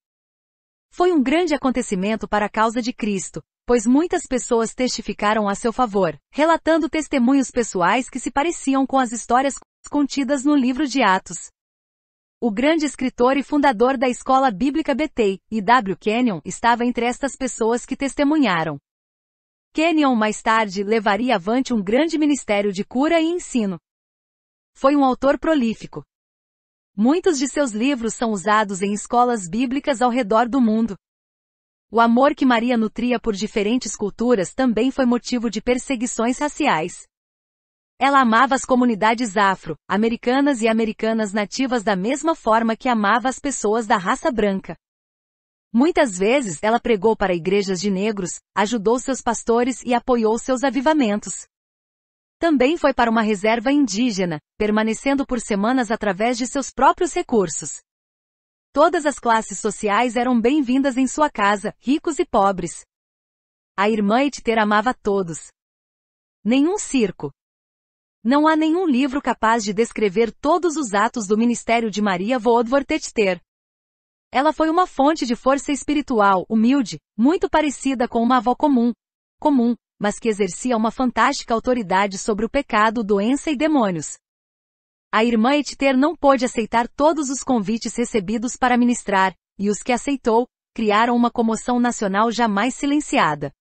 Foi um grande acontecimento para a causa de Cristo, pois muitas pessoas testificaram a seu favor, relatando testemunhos pessoais que se pareciam com as histórias contidas no livro de Atos. O grande escritor e fundador da escola bíblica Bethei, e W. Kenyon, estava entre estas pessoas que testemunharam. Kenyon mais tarde levaria avante um grande ministério de cura e ensino. Foi um autor prolífico. Muitos de seus livros são usados em escolas bíblicas ao redor do mundo. O amor que Maria nutria por diferentes culturas também foi motivo de perseguições raciais. Ela amava as comunidades afro, americanas e americanas nativas da mesma forma que amava as pessoas da raça branca. Muitas vezes ela pregou para igrejas de negros, ajudou seus pastores e apoiou seus avivamentos. Também foi para uma reserva indígena, permanecendo por semanas através de seus próprios recursos. Todas as classes sociais eram bem-vindas em sua casa, ricos e pobres. A irmã Etter amava todos. Nenhum circo. Não há nenhum livro capaz de descrever todos os atos do ministério de Maria Woodward Etiter. Ela foi uma fonte de força espiritual, humilde, muito parecida com uma avó comum. Comum, mas que exercia uma fantástica autoridade sobre o pecado, doença e demônios. A irmã Etter não pôde aceitar todos os convites recebidos para ministrar, e os que aceitou, criaram uma comoção nacional jamais silenciada.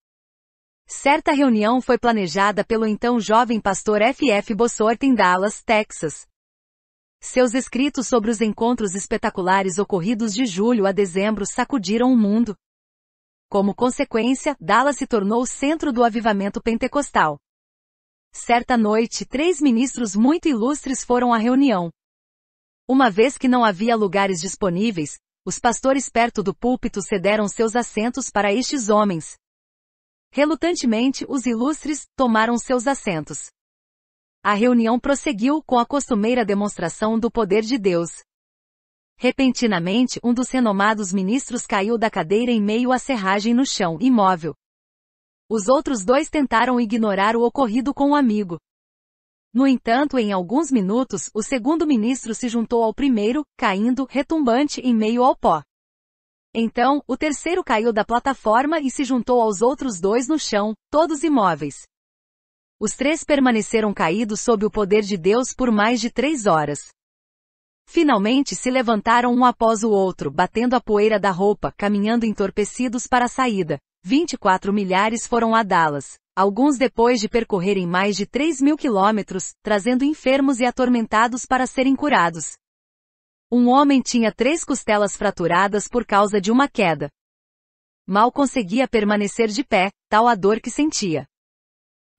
Certa reunião foi planejada pelo então jovem pastor F.F. Bossort em Dallas, Texas, seus escritos sobre os encontros espetaculares ocorridos de julho a dezembro sacudiram o mundo. Como consequência, Dallas se tornou o centro do avivamento pentecostal. Certa noite, três ministros muito ilustres foram à reunião. Uma vez que não havia lugares disponíveis, os pastores perto do púlpito cederam seus assentos para estes homens. Relutantemente, os ilustres tomaram seus assentos. A reunião prosseguiu com a costumeira demonstração do poder de Deus. Repentinamente, um dos renomados ministros caiu da cadeira em meio à serragem no chão, imóvel. Os outros dois tentaram ignorar o ocorrido com o um amigo. No entanto, em alguns minutos, o segundo ministro se juntou ao primeiro, caindo, retumbante, em meio ao pó. Então, o terceiro caiu da plataforma e se juntou aos outros dois no chão, todos imóveis. Os três permaneceram caídos sob o poder de Deus por mais de três horas. Finalmente se levantaram um após o outro, batendo a poeira da roupa, caminhando entorpecidos para a saída. 24 milhares foram a Dallas, alguns depois de percorrerem mais de 3 mil quilômetros, trazendo enfermos e atormentados para serem curados. Um homem tinha três costelas fraturadas por causa de uma queda. Mal conseguia permanecer de pé, tal a dor que sentia.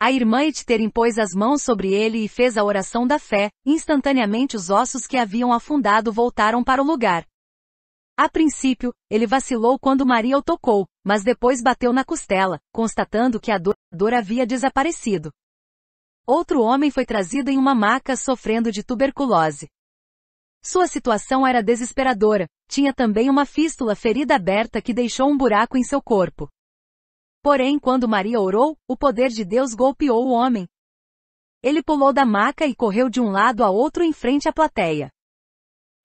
A irmã Itter impôs as mãos sobre ele e fez a oração da fé, instantaneamente os ossos que haviam afundado voltaram para o lugar. A princípio, ele vacilou quando Maria o tocou, mas depois bateu na costela, constatando que a dor, a dor havia desaparecido. Outro homem foi trazido em uma maca sofrendo de tuberculose. Sua situação era desesperadora, tinha também uma fístula ferida aberta que deixou um buraco em seu corpo. Porém, quando Maria orou, o poder de Deus golpeou o homem. Ele pulou da maca e correu de um lado a outro em frente à plateia.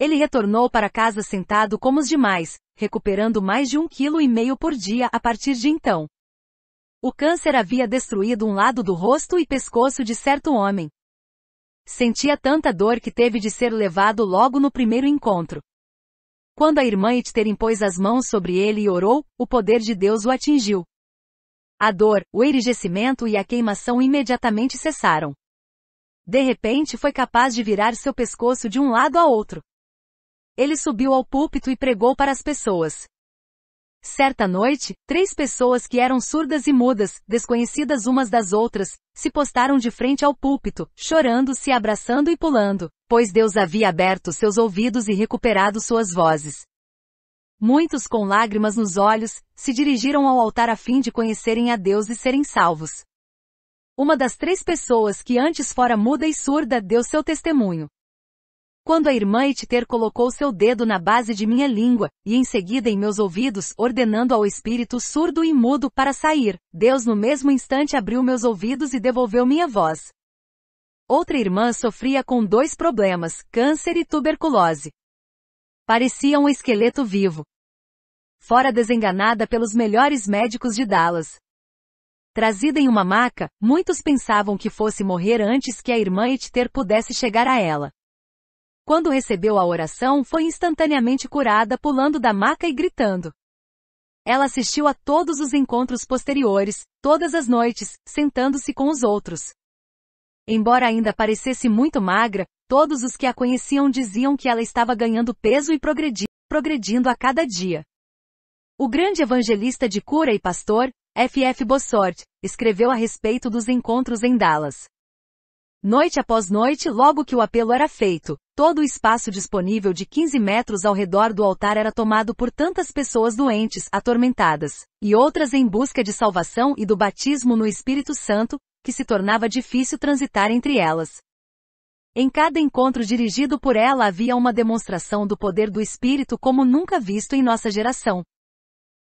Ele retornou para casa sentado como os demais, recuperando mais de um quilo e meio por dia a partir de então. O câncer havia destruído um lado do rosto e pescoço de certo homem. Sentia tanta dor que teve de ser levado logo no primeiro encontro. Quando a irmã Itter impôs as mãos sobre ele e orou, o poder de Deus o atingiu. A dor, o enrijecimento e a queimação imediatamente cessaram. De repente foi capaz de virar seu pescoço de um lado a outro. Ele subiu ao púlpito e pregou para as pessoas. Certa noite, três pessoas que eram surdas e mudas, desconhecidas umas das outras, se postaram de frente ao púlpito, chorando, se abraçando e pulando, pois Deus havia aberto seus ouvidos e recuperado suas vozes. Muitos com lágrimas nos olhos, se dirigiram ao altar a fim de conhecerem a Deus e serem salvos. Uma das três pessoas que antes fora muda e surda deu seu testemunho. Quando a irmã Ititer colocou seu dedo na base de minha língua, e em seguida em meus ouvidos, ordenando ao espírito surdo e mudo para sair, Deus no mesmo instante abriu meus ouvidos e devolveu minha voz. Outra irmã sofria com dois problemas, câncer e tuberculose. Parecia um esqueleto vivo. Fora desenganada pelos melhores médicos de Dallas. Trazida em uma maca, muitos pensavam que fosse morrer antes que a irmã Etter pudesse chegar a ela. Quando recebeu a oração, foi instantaneamente curada pulando da maca e gritando. Ela assistiu a todos os encontros posteriores, todas as noites, sentando-se com os outros. Embora ainda parecesse muito magra, Todos os que a conheciam diziam que ela estava ganhando peso e progredi progredindo a cada dia. O grande evangelista de cura e pastor, F.F. Bossort, escreveu a respeito dos encontros em Dallas. Noite após noite, logo que o apelo era feito, todo o espaço disponível de 15 metros ao redor do altar era tomado por tantas pessoas doentes, atormentadas, e outras em busca de salvação e do batismo no Espírito Santo, que se tornava difícil transitar entre elas. Em cada encontro dirigido por ela havia uma demonstração do poder do espírito como nunca visto em nossa geração.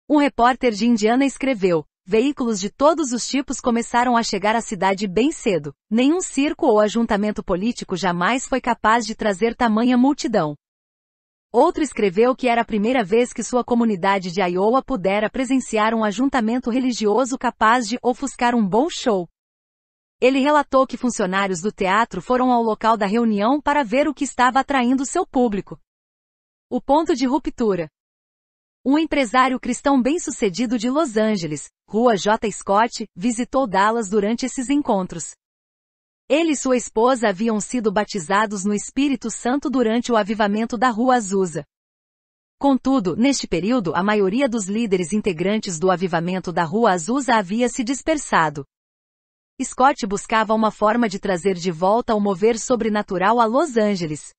Um repórter de Indiana escreveu: Veículos de todos os tipos começaram a chegar à cidade bem cedo. Nenhum circo ou ajuntamento político jamais foi capaz de trazer tamanha multidão. Outro escreveu que era a primeira vez que sua comunidade de Iowa pudera presenciar um ajuntamento religioso capaz de ofuscar um bom show. Ele relatou que funcionários do teatro foram ao local da reunião para ver o que estava atraindo seu público. O ponto de ruptura. Um empresário cristão bem-sucedido de Los Angeles, Rua J. Scott, visitou Dallas durante esses encontros. Ele e sua esposa haviam sido batizados no Espírito Santo durante o avivamento da Rua Azusa. Contudo, neste período a maioria dos líderes integrantes do avivamento da Rua Azusa havia se dispersado. Scott buscava uma forma de trazer de volta o mover sobrenatural a Los Angeles.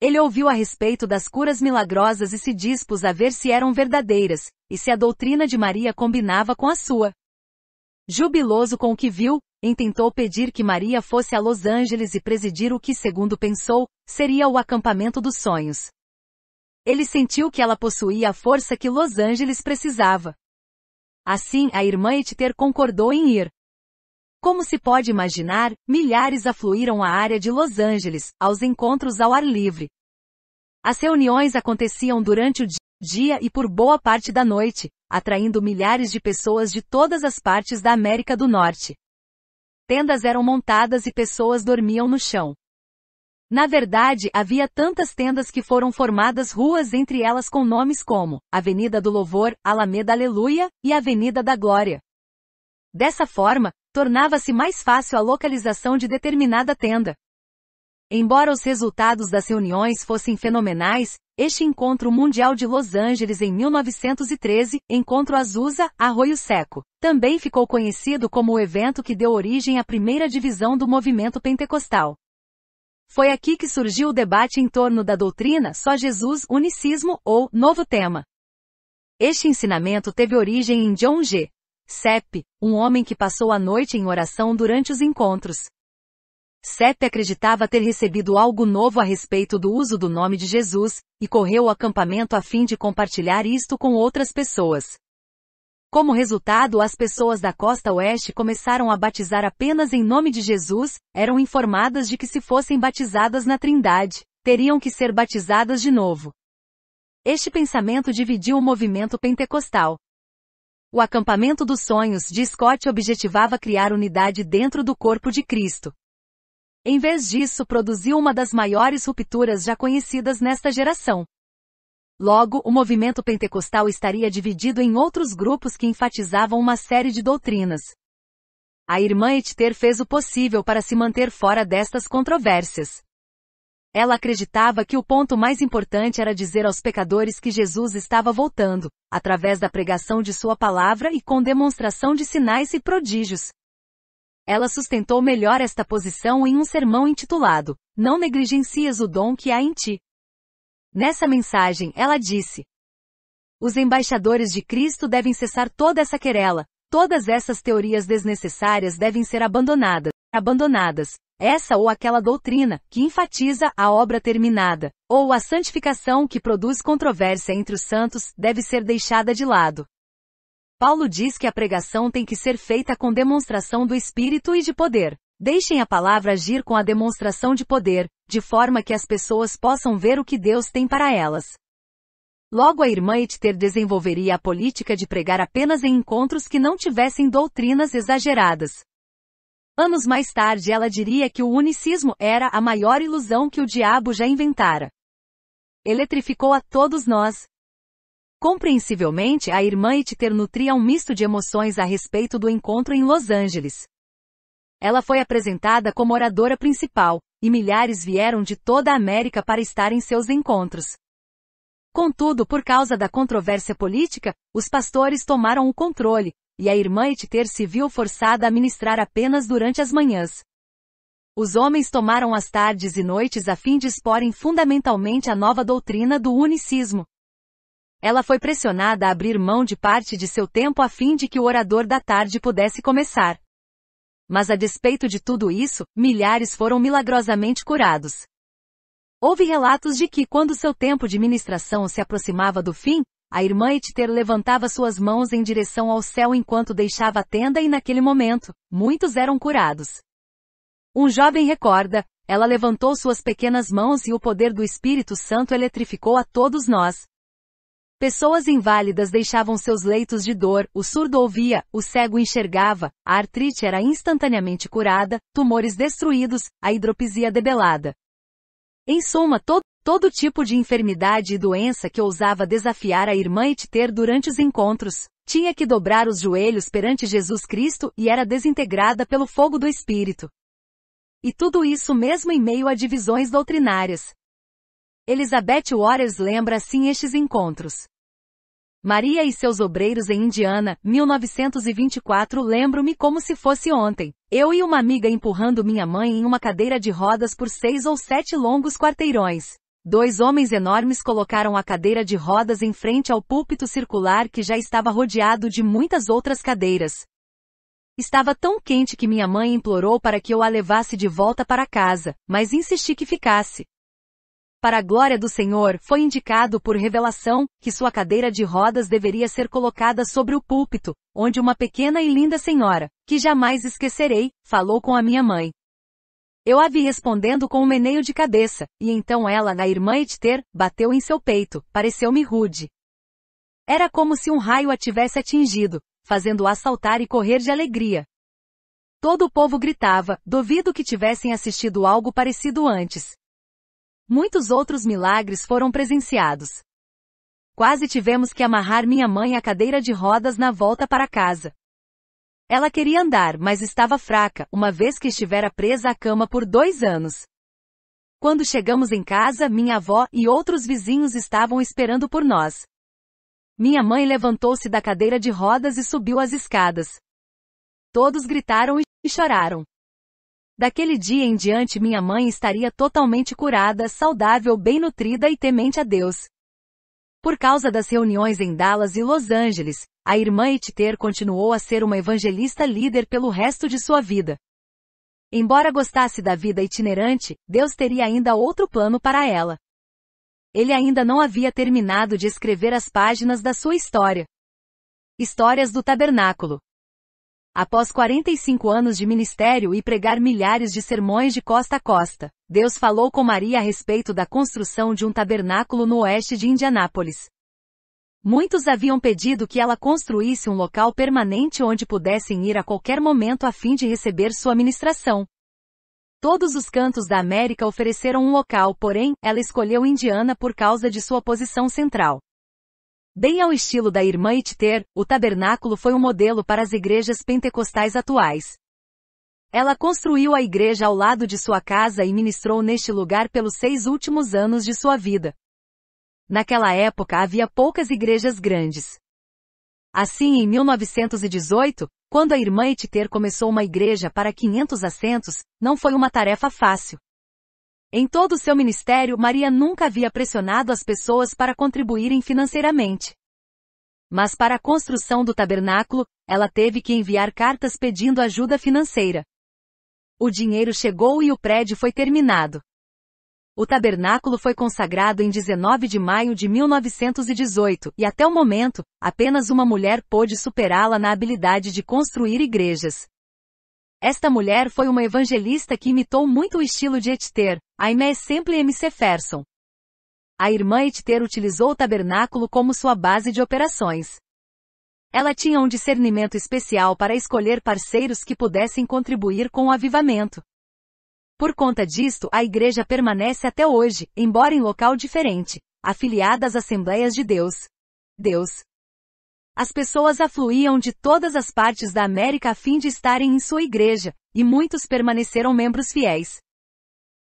Ele ouviu a respeito das curas milagrosas e se dispôs a ver se eram verdadeiras, e se a doutrina de Maria combinava com a sua. Jubiloso com o que viu, intentou pedir que Maria fosse a Los Angeles e presidir o que, segundo pensou, seria o acampamento dos sonhos. Ele sentiu que ela possuía a força que Los Angeles precisava. Assim, a irmã Etter concordou em ir. Como se pode imaginar, milhares afluíram à área de Los Angeles, aos encontros ao ar livre. As reuniões aconteciam durante o dia e por boa parte da noite, atraindo milhares de pessoas de todas as partes da América do Norte. Tendas eram montadas e pessoas dormiam no chão. Na verdade, havia tantas tendas que foram formadas ruas entre elas com nomes como Avenida do Louvor, Alameda Aleluia e Avenida da Glória. Dessa forma, tornava-se mais fácil a localização de determinada tenda. Embora os resultados das reuniões fossem fenomenais, este encontro mundial de Los Angeles em 1913, Encontro Azusa, Arroio Seco, também ficou conhecido como o evento que deu origem à primeira divisão do movimento pentecostal. Foi aqui que surgiu o debate em torno da doutrina Só Jesus Unicismo ou Novo Tema. Este ensinamento teve origem em John G. Sepp, um homem que passou a noite em oração durante os encontros. Sepp acreditava ter recebido algo novo a respeito do uso do nome de Jesus, e correu ao acampamento a fim de compartilhar isto com outras pessoas. Como resultado, as pessoas da costa oeste começaram a batizar apenas em nome de Jesus, eram informadas de que se fossem batizadas na Trindade, teriam que ser batizadas de novo. Este pensamento dividiu o movimento pentecostal. O acampamento dos sonhos de Scott objetivava criar unidade dentro do corpo de Cristo. Em vez disso, produziu uma das maiores rupturas já conhecidas nesta geração. Logo, o movimento pentecostal estaria dividido em outros grupos que enfatizavam uma série de doutrinas. A irmã Etter fez o possível para se manter fora destas controvérsias. Ela acreditava que o ponto mais importante era dizer aos pecadores que Jesus estava voltando, através da pregação de sua palavra e com demonstração de sinais e prodígios. Ela sustentou melhor esta posição em um sermão intitulado Não negligencias o dom que há em ti. Nessa mensagem, ela disse: Os embaixadores de Cristo devem cessar toda essa querela, todas essas teorias desnecessárias devem ser abandonadas, abandonadas, essa ou aquela doutrina, que enfatiza a obra terminada, ou a santificação que produz controvérsia entre os santos, deve ser deixada de lado. Paulo diz que a pregação tem que ser feita com demonstração do Espírito e de poder. Deixem a palavra agir com a demonstração de poder, de forma que as pessoas possam ver o que Deus tem para elas. Logo a irmã Etter desenvolveria a política de pregar apenas em encontros que não tivessem doutrinas exageradas, Anos mais tarde ela diria que o unicismo era a maior ilusão que o diabo já inventara. Eletrificou a todos nós. Compreensivelmente, a irmã Ititer nutria um misto de emoções a respeito do encontro em Los Angeles. Ela foi apresentada como oradora principal, e milhares vieram de toda a América para estar em seus encontros. Contudo, por causa da controvérsia política, os pastores tomaram o controle, e a irmã Etiter se viu forçada a ministrar apenas durante as manhãs. Os homens tomaram as tardes e noites a fim de exporem fundamentalmente a nova doutrina do unicismo. Ela foi pressionada a abrir mão de parte de seu tempo a fim de que o orador da tarde pudesse começar. Mas a despeito de tudo isso, milhares foram milagrosamente curados. Houve relatos de que quando seu tempo de ministração se aproximava do fim, a irmã Etter levantava suas mãos em direção ao céu enquanto deixava a tenda e naquele momento, muitos eram curados. Um jovem recorda, ela levantou suas pequenas mãos e o poder do Espírito Santo eletrificou a todos nós. Pessoas inválidas deixavam seus leitos de dor, o surdo ouvia, o cego enxergava, a artrite era instantaneamente curada, tumores destruídos, a hidropisia debelada. Em suma, todo todo tipo de enfermidade e doença que ousava desafiar a irmã e te ter durante os encontros, tinha que dobrar os joelhos perante Jesus Cristo e era desintegrada pelo fogo do Espírito. E tudo isso mesmo em meio a divisões doutrinárias. Elizabeth Waters lembra assim estes encontros. Maria e seus obreiros em Indiana, 1924 lembro-me como se fosse ontem. Eu e uma amiga empurrando minha mãe em uma cadeira de rodas por seis ou sete longos quarteirões. Dois homens enormes colocaram a cadeira de rodas em frente ao púlpito circular que já estava rodeado de muitas outras cadeiras. Estava tão quente que minha mãe implorou para que eu a levasse de volta para casa, mas insisti que ficasse. Para a glória do Senhor, foi indicado por revelação que sua cadeira de rodas deveria ser colocada sobre o púlpito, onde uma pequena e linda senhora, que jamais esquecerei, falou com a minha mãe. Eu a vi respondendo com um meneio de cabeça, e então ela, na irmã Edter, bateu em seu peito, pareceu-me rude. Era como se um raio a tivesse atingido, fazendo-a saltar e correr de alegria. Todo o povo gritava, duvido que tivessem assistido algo parecido antes. Muitos outros milagres foram presenciados. Quase tivemos que amarrar minha mãe à cadeira de rodas na volta para casa. Ela queria andar, mas estava fraca, uma vez que estivera presa à cama por dois anos. Quando chegamos em casa, minha avó e outros vizinhos estavam esperando por nós. Minha mãe levantou-se da cadeira de rodas e subiu as escadas. Todos gritaram e choraram. Daquele dia em diante minha mãe estaria totalmente curada, saudável, bem nutrida e temente a Deus. Por causa das reuniões em Dallas e Los Angeles, a irmã Etiter continuou a ser uma evangelista líder pelo resto de sua vida. Embora gostasse da vida itinerante, Deus teria ainda outro plano para ela. Ele ainda não havia terminado de escrever as páginas da sua história. Histórias do Tabernáculo Após 45 anos de ministério e pregar milhares de sermões de costa a costa, Deus falou com Maria a respeito da construção de um tabernáculo no oeste de Indianápolis. Muitos haviam pedido que ela construísse um local permanente onde pudessem ir a qualquer momento a fim de receber sua ministração. Todos os cantos da América ofereceram um local, porém, ela escolheu Indiana por causa de sua posição central. Bem ao estilo da irmã Itter, o tabernáculo foi um modelo para as igrejas pentecostais atuais. Ela construiu a igreja ao lado de sua casa e ministrou neste lugar pelos seis últimos anos de sua vida. Naquela época havia poucas igrejas grandes. Assim, em 1918, quando a irmã Ititer começou uma igreja para 500 assentos, não foi uma tarefa fácil. Em todo o seu ministério, Maria nunca havia pressionado as pessoas para contribuírem financeiramente. Mas para a construção do tabernáculo, ela teve que enviar cartas pedindo ajuda financeira. O dinheiro chegou e o prédio foi terminado. O tabernáculo foi consagrado em 19 de maio de 1918, e até o momento, apenas uma mulher pôde superá-la na habilidade de construir igrejas. Esta mulher foi uma evangelista que imitou muito o estilo de Etiter, Aimé sempre M.C. Ferson. A irmã Etter utilizou o tabernáculo como sua base de operações. Ela tinha um discernimento especial para escolher parceiros que pudessem contribuir com o avivamento. Por conta disto, a igreja permanece até hoje, embora em local diferente, afiliada às Assembleias de Deus. Deus, as pessoas afluíam de todas as partes da América a fim de estarem em sua igreja, e muitos permaneceram membros fiéis.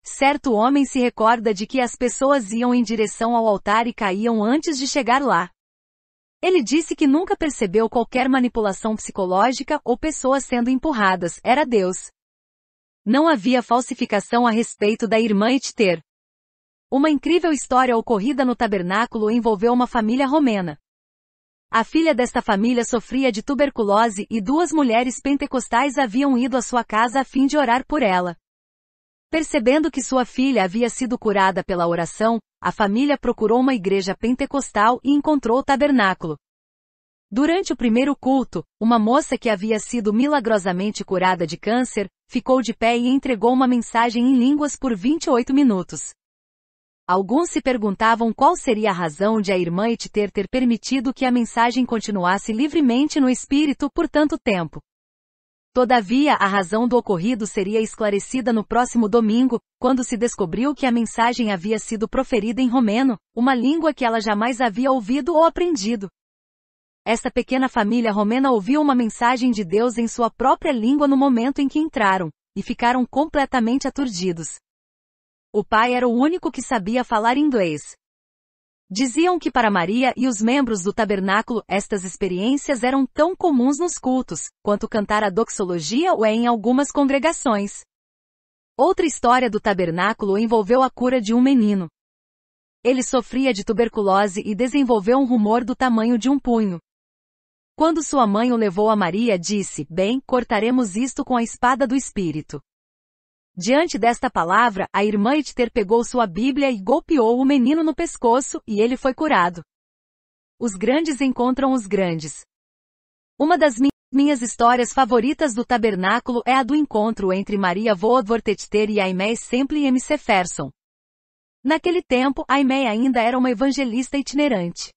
Certo homem se recorda de que as pessoas iam em direção ao altar e caíam antes de chegar lá. Ele disse que nunca percebeu qualquer manipulação psicológica ou pessoas sendo empurradas, era Deus. Não havia falsificação a respeito da irmã Etter. Uma incrível história ocorrida no tabernáculo envolveu uma família romena. A filha desta família sofria de tuberculose e duas mulheres pentecostais haviam ido à sua casa a fim de orar por ela. Percebendo que sua filha havia sido curada pela oração, a família procurou uma igreja pentecostal e encontrou o tabernáculo. Durante o primeiro culto, uma moça que havia sido milagrosamente curada de câncer, ficou de pé e entregou uma mensagem em línguas por 28 minutos. Alguns se perguntavam qual seria a razão de a irmã Etiter ter permitido que a mensagem continuasse livremente no espírito por tanto tempo. Todavia, a razão do ocorrido seria esclarecida no próximo domingo, quando se descobriu que a mensagem havia sido proferida em romeno, uma língua que ela jamais havia ouvido ou aprendido. Esta pequena família romena ouviu uma mensagem de Deus em sua própria língua no momento em que entraram, e ficaram completamente aturdidos. O pai era o único que sabia falar inglês. Diziam que para Maria e os membros do tabernáculo estas experiências eram tão comuns nos cultos, quanto cantar a doxologia ou é em algumas congregações. Outra história do tabernáculo envolveu a cura de um menino. Ele sofria de tuberculose e desenvolveu um rumor do tamanho de um punho. Quando sua mãe o levou a Maria, disse: Bem, cortaremos isto com a espada do Espírito. Diante desta palavra, a irmã Etter pegou sua Bíblia e golpeou o menino no pescoço, e ele foi curado. Os grandes encontram os grandes. Uma das minhas minhas histórias favoritas do tabernáculo é a do encontro entre Maria Voadvortetter e Aimé Semple e M. Seferson. Naquele tempo, Aimé ainda era uma evangelista itinerante.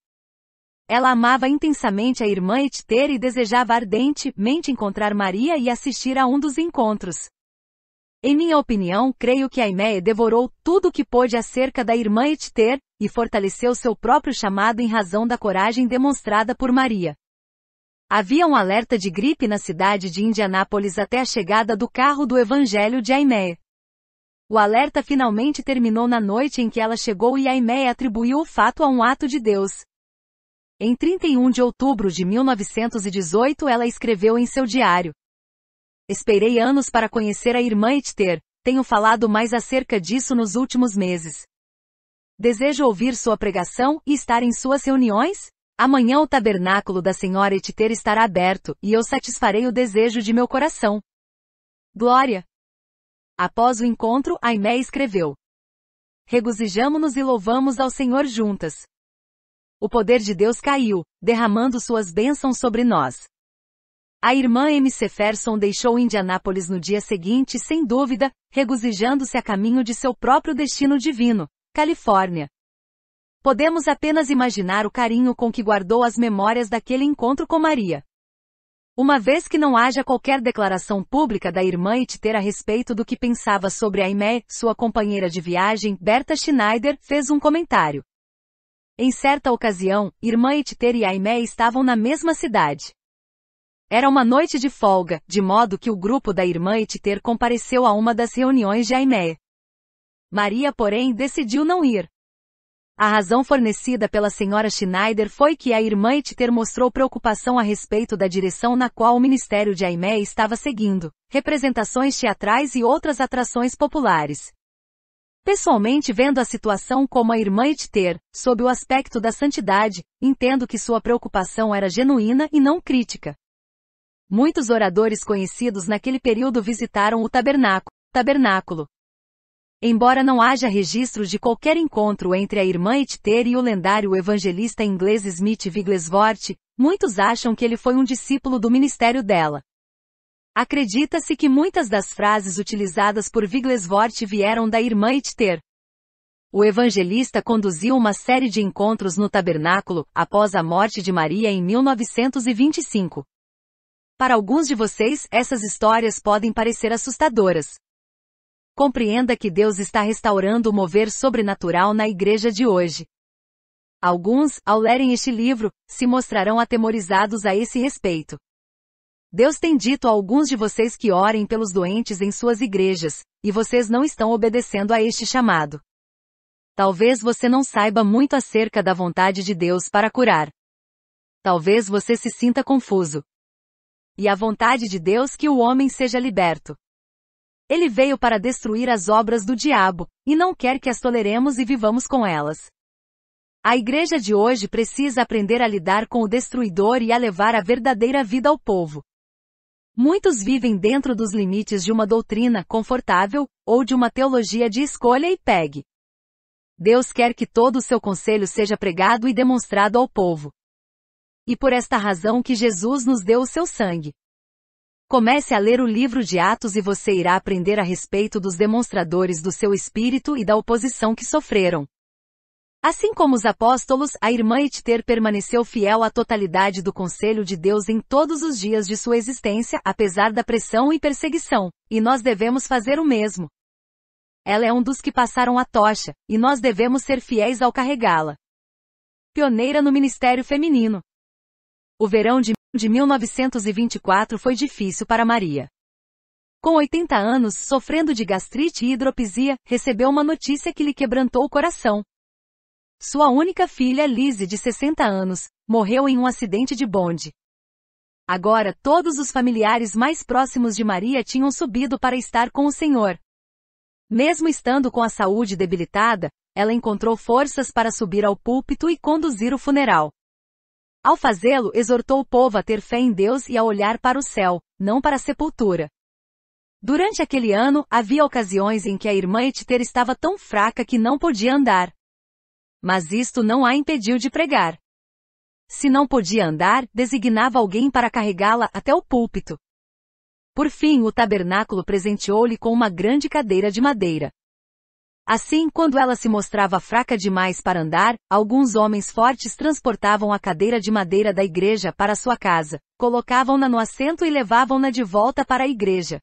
Ela amava intensamente a irmã Etter e desejava ardentemente encontrar Maria e assistir a um dos encontros. Em minha opinião, creio que Aimee devorou tudo o que pôde acerca da irmã Etter e fortaleceu seu próprio chamado em razão da coragem demonstrada por Maria. Havia um alerta de gripe na cidade de Indianápolis até a chegada do carro do Evangelho de Aimee. O alerta finalmente terminou na noite em que ela chegou e Aimee atribuiu o fato a um ato de Deus. Em 31 de outubro de 1918 ela escreveu em seu diário, Esperei anos para conhecer a irmã Etter. tenho falado mais acerca disso nos últimos meses. Desejo ouvir sua pregação e estar em suas reuniões? Amanhã o tabernáculo da Senhora Etiter estará aberto, e eu satisfarei o desejo de meu coração. Glória! Após o encontro, Aimé escreveu. Regozijamo-nos e louvamos ao Senhor juntas. O poder de Deus caiu, derramando suas bênçãos sobre nós. A irmã MC Ferson deixou Indianápolis no dia seguinte sem dúvida, regozijando-se a caminho de seu próprio destino divino, Califórnia. Podemos apenas imaginar o carinho com que guardou as memórias daquele encontro com Maria. Uma vez que não haja qualquer declaração pública da irmã Ititer a respeito do que pensava sobre Aimé, sua companheira de viagem, Berta Schneider, fez um comentário. Em certa ocasião, irmã Ititer e Aimé estavam na mesma cidade. Era uma noite de folga, de modo que o grupo da irmã Etiter compareceu a uma das reuniões de Aimé. Maria, porém, decidiu não ir. A razão fornecida pela senhora Schneider foi que a irmã Etiter mostrou preocupação a respeito da direção na qual o ministério de Aimé estava seguindo, representações teatrais e outras atrações populares. Pessoalmente vendo a situação como a irmã Etiter, sob o aspecto da santidade, entendo que sua preocupação era genuína e não crítica, Muitos oradores conhecidos naquele período visitaram o tabernáculo. tabernáculo. Embora não haja registro de qualquer encontro entre a irmã Etter e o lendário evangelista inglês Smith Wigglesworth, muitos acham que ele foi um discípulo do ministério dela. Acredita-se que muitas das frases utilizadas por Wigglesworth vieram da irmã Etter. O evangelista conduziu uma série de encontros no tabernáculo, após a morte de Maria em 1925. Para alguns de vocês, essas histórias podem parecer assustadoras. Compreenda que Deus está restaurando o mover sobrenatural na igreja de hoje. Alguns, ao lerem este livro, se mostrarão atemorizados a esse respeito. Deus tem dito a alguns de vocês que orem pelos doentes em suas igrejas, e vocês não estão obedecendo a este chamado. Talvez você não saiba muito acerca da vontade de Deus para curar. Talvez você se sinta confuso, e a vontade de Deus que o homem seja liberto. Ele veio para destruir as obras do diabo, e não quer que as toleremos e vivamos com elas. A igreja de hoje precisa aprender a lidar com o destruidor e a levar a verdadeira vida ao povo. Muitos vivem dentro dos limites de uma doutrina confortável, ou de uma teologia de escolha e pegue. Deus quer que todo o seu conselho seja pregado e demonstrado ao povo. E por esta razão que Jesus nos deu o seu sangue. Comece a ler o livro de Atos e você irá aprender a respeito dos demonstradores do seu espírito e da oposição que sofreram. Assim como os apóstolos, a irmã etter permaneceu fiel à totalidade do conselho de Deus em todos os dias de sua existência, apesar da pressão e perseguição, e nós devemos fazer o mesmo. Ela é um dos que passaram a tocha, e nós devemos ser fiéis ao carregá-la. Pioneira no ministério feminino, o verão de, de 1924 foi difícil para Maria. Com 80 anos, sofrendo de gastrite e hidropisia, recebeu uma notícia que lhe quebrantou o coração. Sua única filha, Lise, de 60 anos, morreu em um acidente de bonde. Agora todos os familiares mais próximos de Maria tinham subido para estar com o Senhor. Mesmo estando com a saúde debilitada, ela encontrou forças para subir ao púlpito e conduzir o funeral. Ao fazê-lo, exortou o povo a ter fé em Deus e a olhar para o céu, não para a sepultura. Durante aquele ano, havia ocasiões em que a irmã Etiter estava tão fraca que não podia andar. Mas isto não a impediu de pregar. Se não podia andar, designava alguém para carregá-la até o púlpito. Por fim, o tabernáculo presenteou-lhe com uma grande cadeira de madeira. Assim, quando ela se mostrava fraca demais para andar, alguns homens fortes transportavam a cadeira de madeira da igreja para sua casa, colocavam-na no assento e levavam-na de volta para a igreja.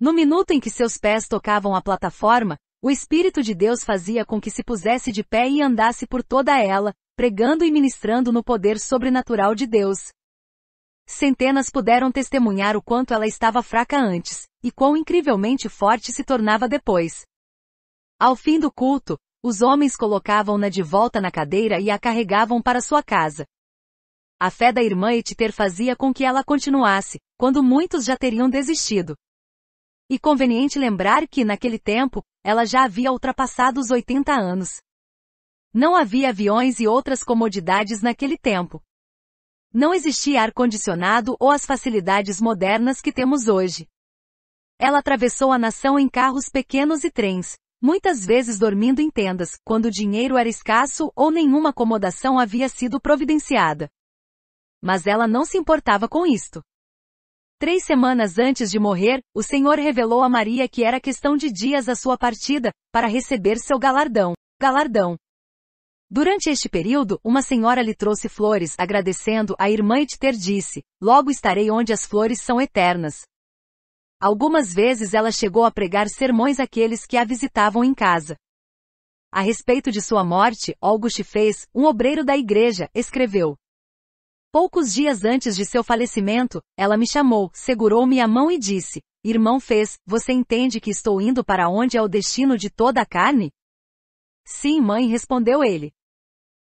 No minuto em que seus pés tocavam a plataforma, o Espírito de Deus fazia com que se pusesse de pé e andasse por toda ela, pregando e ministrando no poder sobrenatural de Deus. Centenas puderam testemunhar o quanto ela estava fraca antes, e quão incrivelmente forte se tornava depois. Ao fim do culto, os homens colocavam-na de volta na cadeira e a carregavam para sua casa. A fé da irmã Etiter fazia com que ela continuasse, quando muitos já teriam desistido. E conveniente lembrar que, naquele tempo, ela já havia ultrapassado os 80 anos. Não havia aviões e outras comodidades naquele tempo. Não existia ar-condicionado ou as facilidades modernas que temos hoje. Ela atravessou a nação em carros pequenos e trens, Muitas vezes dormindo em tendas, quando o dinheiro era escasso ou nenhuma acomodação havia sido providenciada. Mas ela não se importava com isto. Três semanas antes de morrer, o Senhor revelou a Maria que era questão de dias a sua partida, para receber seu galardão. Galardão. Durante este período, uma senhora lhe trouxe flores, agradecendo a irmã e te ter disse, logo estarei onde as flores são eternas. Algumas vezes ela chegou a pregar sermões àqueles que a visitavam em casa. A respeito de sua morte, August fez, um obreiro da igreja, escreveu. Poucos dias antes de seu falecimento, ela me chamou, segurou-me a mão e disse, Irmão fez, você entende que estou indo para onde é o destino de toda a carne? Sim, mãe, respondeu ele.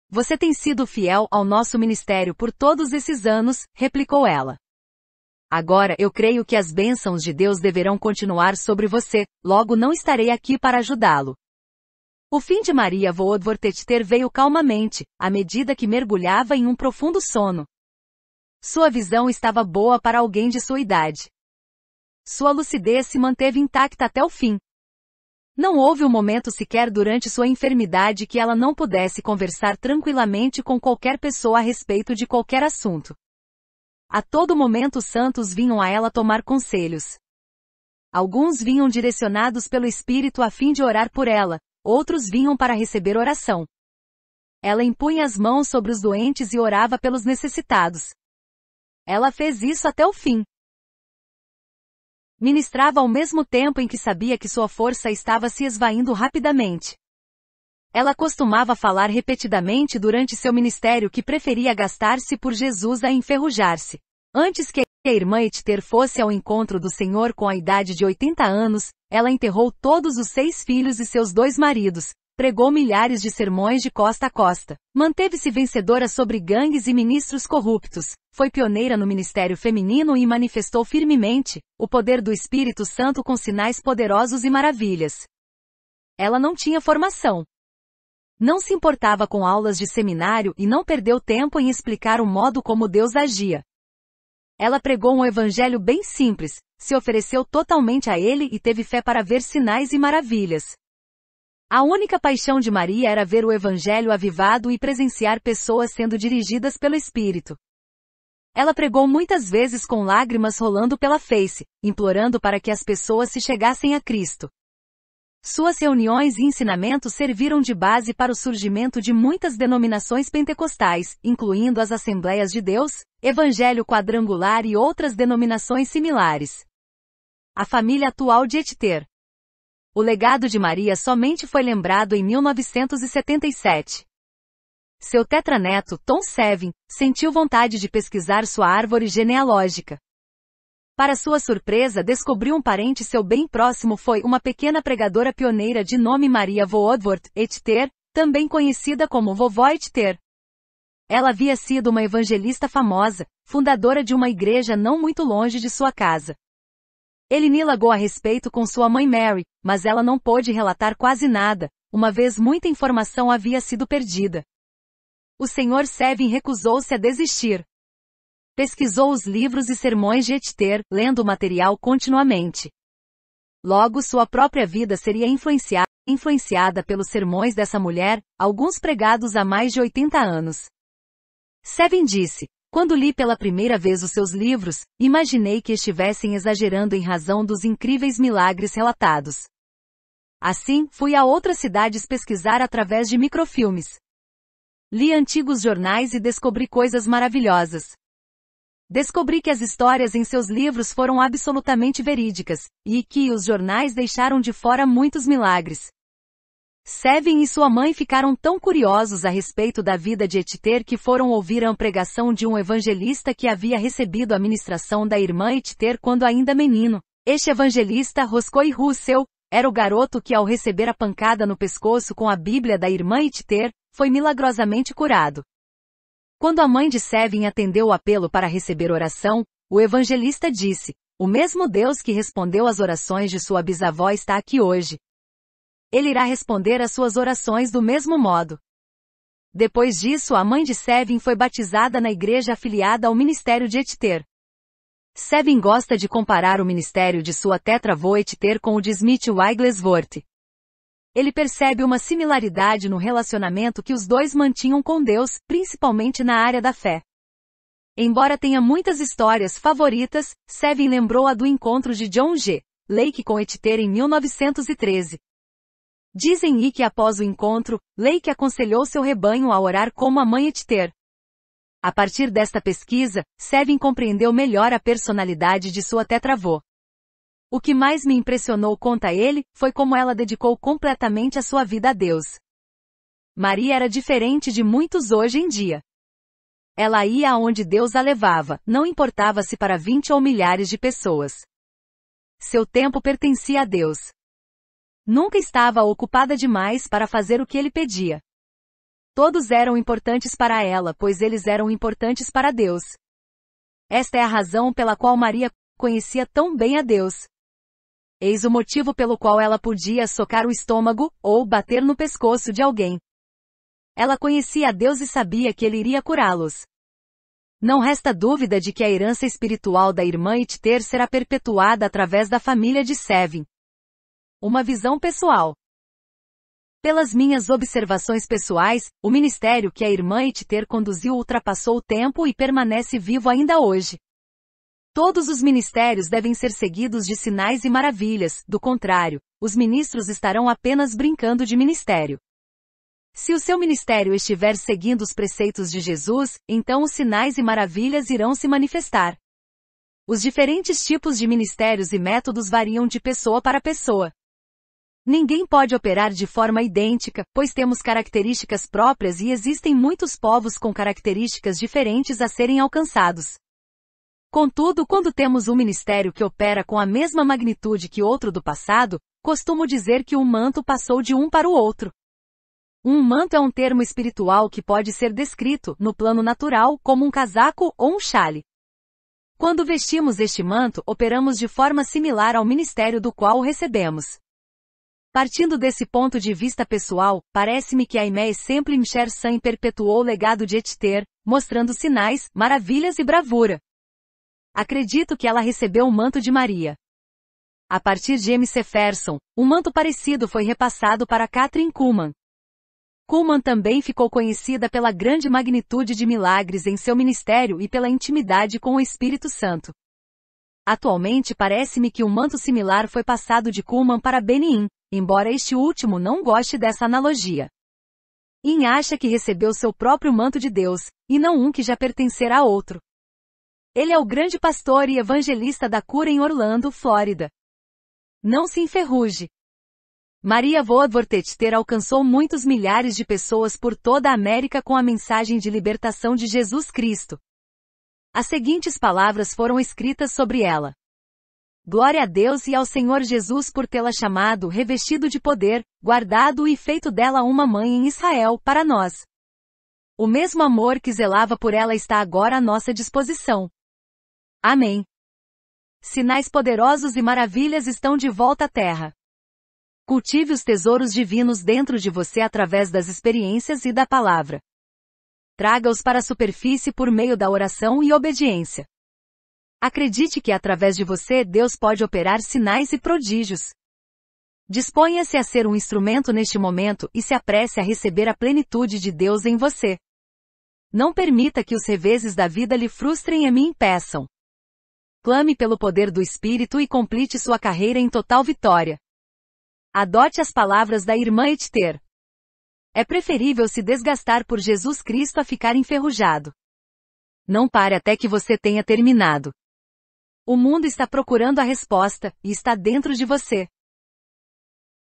Você tem sido fiel ao nosso ministério por todos esses anos, replicou ela. Agora eu creio que as bênçãos de Deus deverão continuar sobre você, logo não estarei aqui para ajudá-lo. O fim de Maria Voodvortetter veio calmamente, à medida que mergulhava em um profundo sono. Sua visão estava boa para alguém de sua idade. Sua lucidez se manteve intacta até o fim. Não houve um momento sequer durante sua enfermidade que ela não pudesse conversar tranquilamente com qualquer pessoa a respeito de qualquer assunto. A todo momento santos vinham a ela tomar conselhos. Alguns vinham direcionados pelo Espírito a fim de orar por ela, outros vinham para receber oração. Ela impunha as mãos sobre os doentes e orava pelos necessitados. Ela fez isso até o fim. Ministrava ao mesmo tempo em que sabia que sua força estava se esvaindo rapidamente. Ela costumava falar repetidamente durante seu ministério que preferia gastar-se por Jesus a enferrujar-se. Antes que a irmã Etter fosse ao encontro do Senhor com a idade de 80 anos, ela enterrou todos os seis filhos e seus dois maridos, pregou milhares de sermões de costa a costa, manteve-se vencedora sobre gangues e ministros corruptos, foi pioneira no ministério feminino e manifestou firmemente o poder do Espírito Santo com sinais poderosos e maravilhas. Ela não tinha formação, não se importava com aulas de seminário e não perdeu tempo em explicar o modo como Deus agia. Ela pregou um evangelho bem simples, se ofereceu totalmente a ele e teve fé para ver sinais e maravilhas. A única paixão de Maria era ver o evangelho avivado e presenciar pessoas sendo dirigidas pelo Espírito. Ela pregou muitas vezes com lágrimas rolando pela face, implorando para que as pessoas se chegassem a Cristo. Suas reuniões e ensinamentos serviram de base para o surgimento de muitas denominações pentecostais, incluindo as Assembleias de Deus, Evangelho Quadrangular e outras denominações similares. A família atual de Etter, O legado de Maria somente foi lembrado em 1977. Seu tetraneto, Tom Sevin, sentiu vontade de pesquisar sua árvore genealógica. Para sua surpresa, descobriu um parente seu bem próximo foi uma pequena pregadora pioneira de nome Maria Woodworth Etter, também conhecida como Vovó Etter. Ela havia sido uma evangelista famosa, fundadora de uma igreja não muito longe de sua casa. Ele nilagou a respeito com sua mãe Mary, mas ela não pôde relatar quase nada, uma vez muita informação havia sido perdida. O Sr. Sevin recusou-se a desistir. Pesquisou os livros e sermões de Etter, lendo o material continuamente. Logo sua própria vida seria influenciada pelos sermões dessa mulher, alguns pregados há mais de 80 anos. Seven disse, quando li pela primeira vez os seus livros, imaginei que estivessem exagerando em razão dos incríveis milagres relatados. Assim, fui a outras cidades pesquisar através de microfilmes. Li antigos jornais e descobri coisas maravilhosas. Descobri que as histórias em seus livros foram absolutamente verídicas, e que os jornais deixaram de fora muitos milagres. Sevin e sua mãe ficaram tão curiosos a respeito da vida de Etiter que foram ouvir a pregação de um evangelista que havia recebido a ministração da irmã Etiter quando ainda menino. Este evangelista Roscoe Russell era o garoto que ao receber a pancada no pescoço com a Bíblia da irmã Etiter, foi milagrosamente curado. Quando a mãe de Sevin atendeu o apelo para receber oração, o evangelista disse, o mesmo Deus que respondeu às orações de sua bisavó está aqui hoje. Ele irá responder às suas orações do mesmo modo. Depois disso, a mãe de Sevin foi batizada na igreja afiliada ao Ministério de Etter. Sevin gosta de comparar o ministério de sua tetravô Etter com o de Smith Wigglesworth, ele percebe uma similaridade no relacionamento que os dois mantinham com Deus, principalmente na área da fé. Embora tenha muitas histórias favoritas, Sevin lembrou a do encontro de John G. Lake com Etiter em 1913. Dizem-lhe que após o encontro, Lake aconselhou seu rebanho a orar como a mãe Etiter. A partir desta pesquisa, Sevin compreendeu melhor a personalidade de sua tetravô. O que mais me impressionou, conta ele, foi como ela dedicou completamente a sua vida a Deus. Maria era diferente de muitos hoje em dia. Ela ia aonde Deus a levava, não importava se para vinte ou milhares de pessoas. Seu tempo pertencia a Deus. Nunca estava ocupada demais para fazer o que ele pedia. Todos eram importantes para ela, pois eles eram importantes para Deus. Esta é a razão pela qual Maria conhecia tão bem a Deus. Eis o motivo pelo qual ela podia socar o estômago, ou bater no pescoço de alguém. Ela conhecia Deus e sabia que ele iria curá-los. Não resta dúvida de que a herança espiritual da irmã Itter será perpetuada através da família de Sevin. Uma visão pessoal. Pelas minhas observações pessoais, o ministério que a irmã Itter conduziu ultrapassou o tempo e permanece vivo ainda hoje. Todos os ministérios devem ser seguidos de sinais e maravilhas, do contrário, os ministros estarão apenas brincando de ministério. Se o seu ministério estiver seguindo os preceitos de Jesus, então os sinais e maravilhas irão se manifestar. Os diferentes tipos de ministérios e métodos variam de pessoa para pessoa. Ninguém pode operar de forma idêntica, pois temos características próprias e existem muitos povos com características diferentes a serem alcançados. Contudo, quando temos um ministério que opera com a mesma magnitude que outro do passado, costumo dizer que um manto passou de um para o outro. Um manto é um termo espiritual que pode ser descrito, no plano natural, como um casaco ou um chale. Quando vestimos este manto, operamos de forma similar ao ministério do qual o recebemos. Partindo desse ponto de vista pessoal, parece-me que Aimé sempre Mcher San perpetuou o legado de etter, mostrando sinais, maravilhas e bravura. Acredito que ela recebeu o manto de Maria. A partir de M.C. Ferson, um manto parecido foi repassado para Catherine Kuhlman. Kuhlman também ficou conhecida pela grande magnitude de milagres em seu ministério e pela intimidade com o Espírito Santo. Atualmente parece-me que um manto similar foi passado de Kuhlman para Benin, embora este último não goste dessa analogia. In acha que recebeu seu próprio manto de Deus, e não um que já pertencerá a outro, ele é o grande pastor e evangelista da cura em Orlando, Flórida. Não se enferruje. Maria Voadvortetter alcançou muitos milhares de pessoas por toda a América com a mensagem de libertação de Jesus Cristo. As seguintes palavras foram escritas sobre ela. Glória a Deus e ao Senhor Jesus por tê-la chamado, revestido de poder, guardado e feito dela uma mãe em Israel, para nós. O mesmo amor que zelava por ela está agora à nossa disposição. Amém. Sinais poderosos e maravilhas estão de volta à Terra. Cultive os tesouros divinos dentro de você através das experiências e da palavra. Traga-os para a superfície por meio da oração e obediência. Acredite que através de você Deus pode operar sinais e prodígios. Disponha-se a ser um instrumento neste momento e se apresse a receber a plenitude de Deus em você. Não permita que os reveses da vida lhe frustrem e me impeçam clame pelo poder do Espírito e complete sua carreira em total vitória. Adote as palavras da irmã Etter. É preferível se desgastar por Jesus Cristo a ficar enferrujado. Não pare até que você tenha terminado. O mundo está procurando a resposta, e está dentro de você.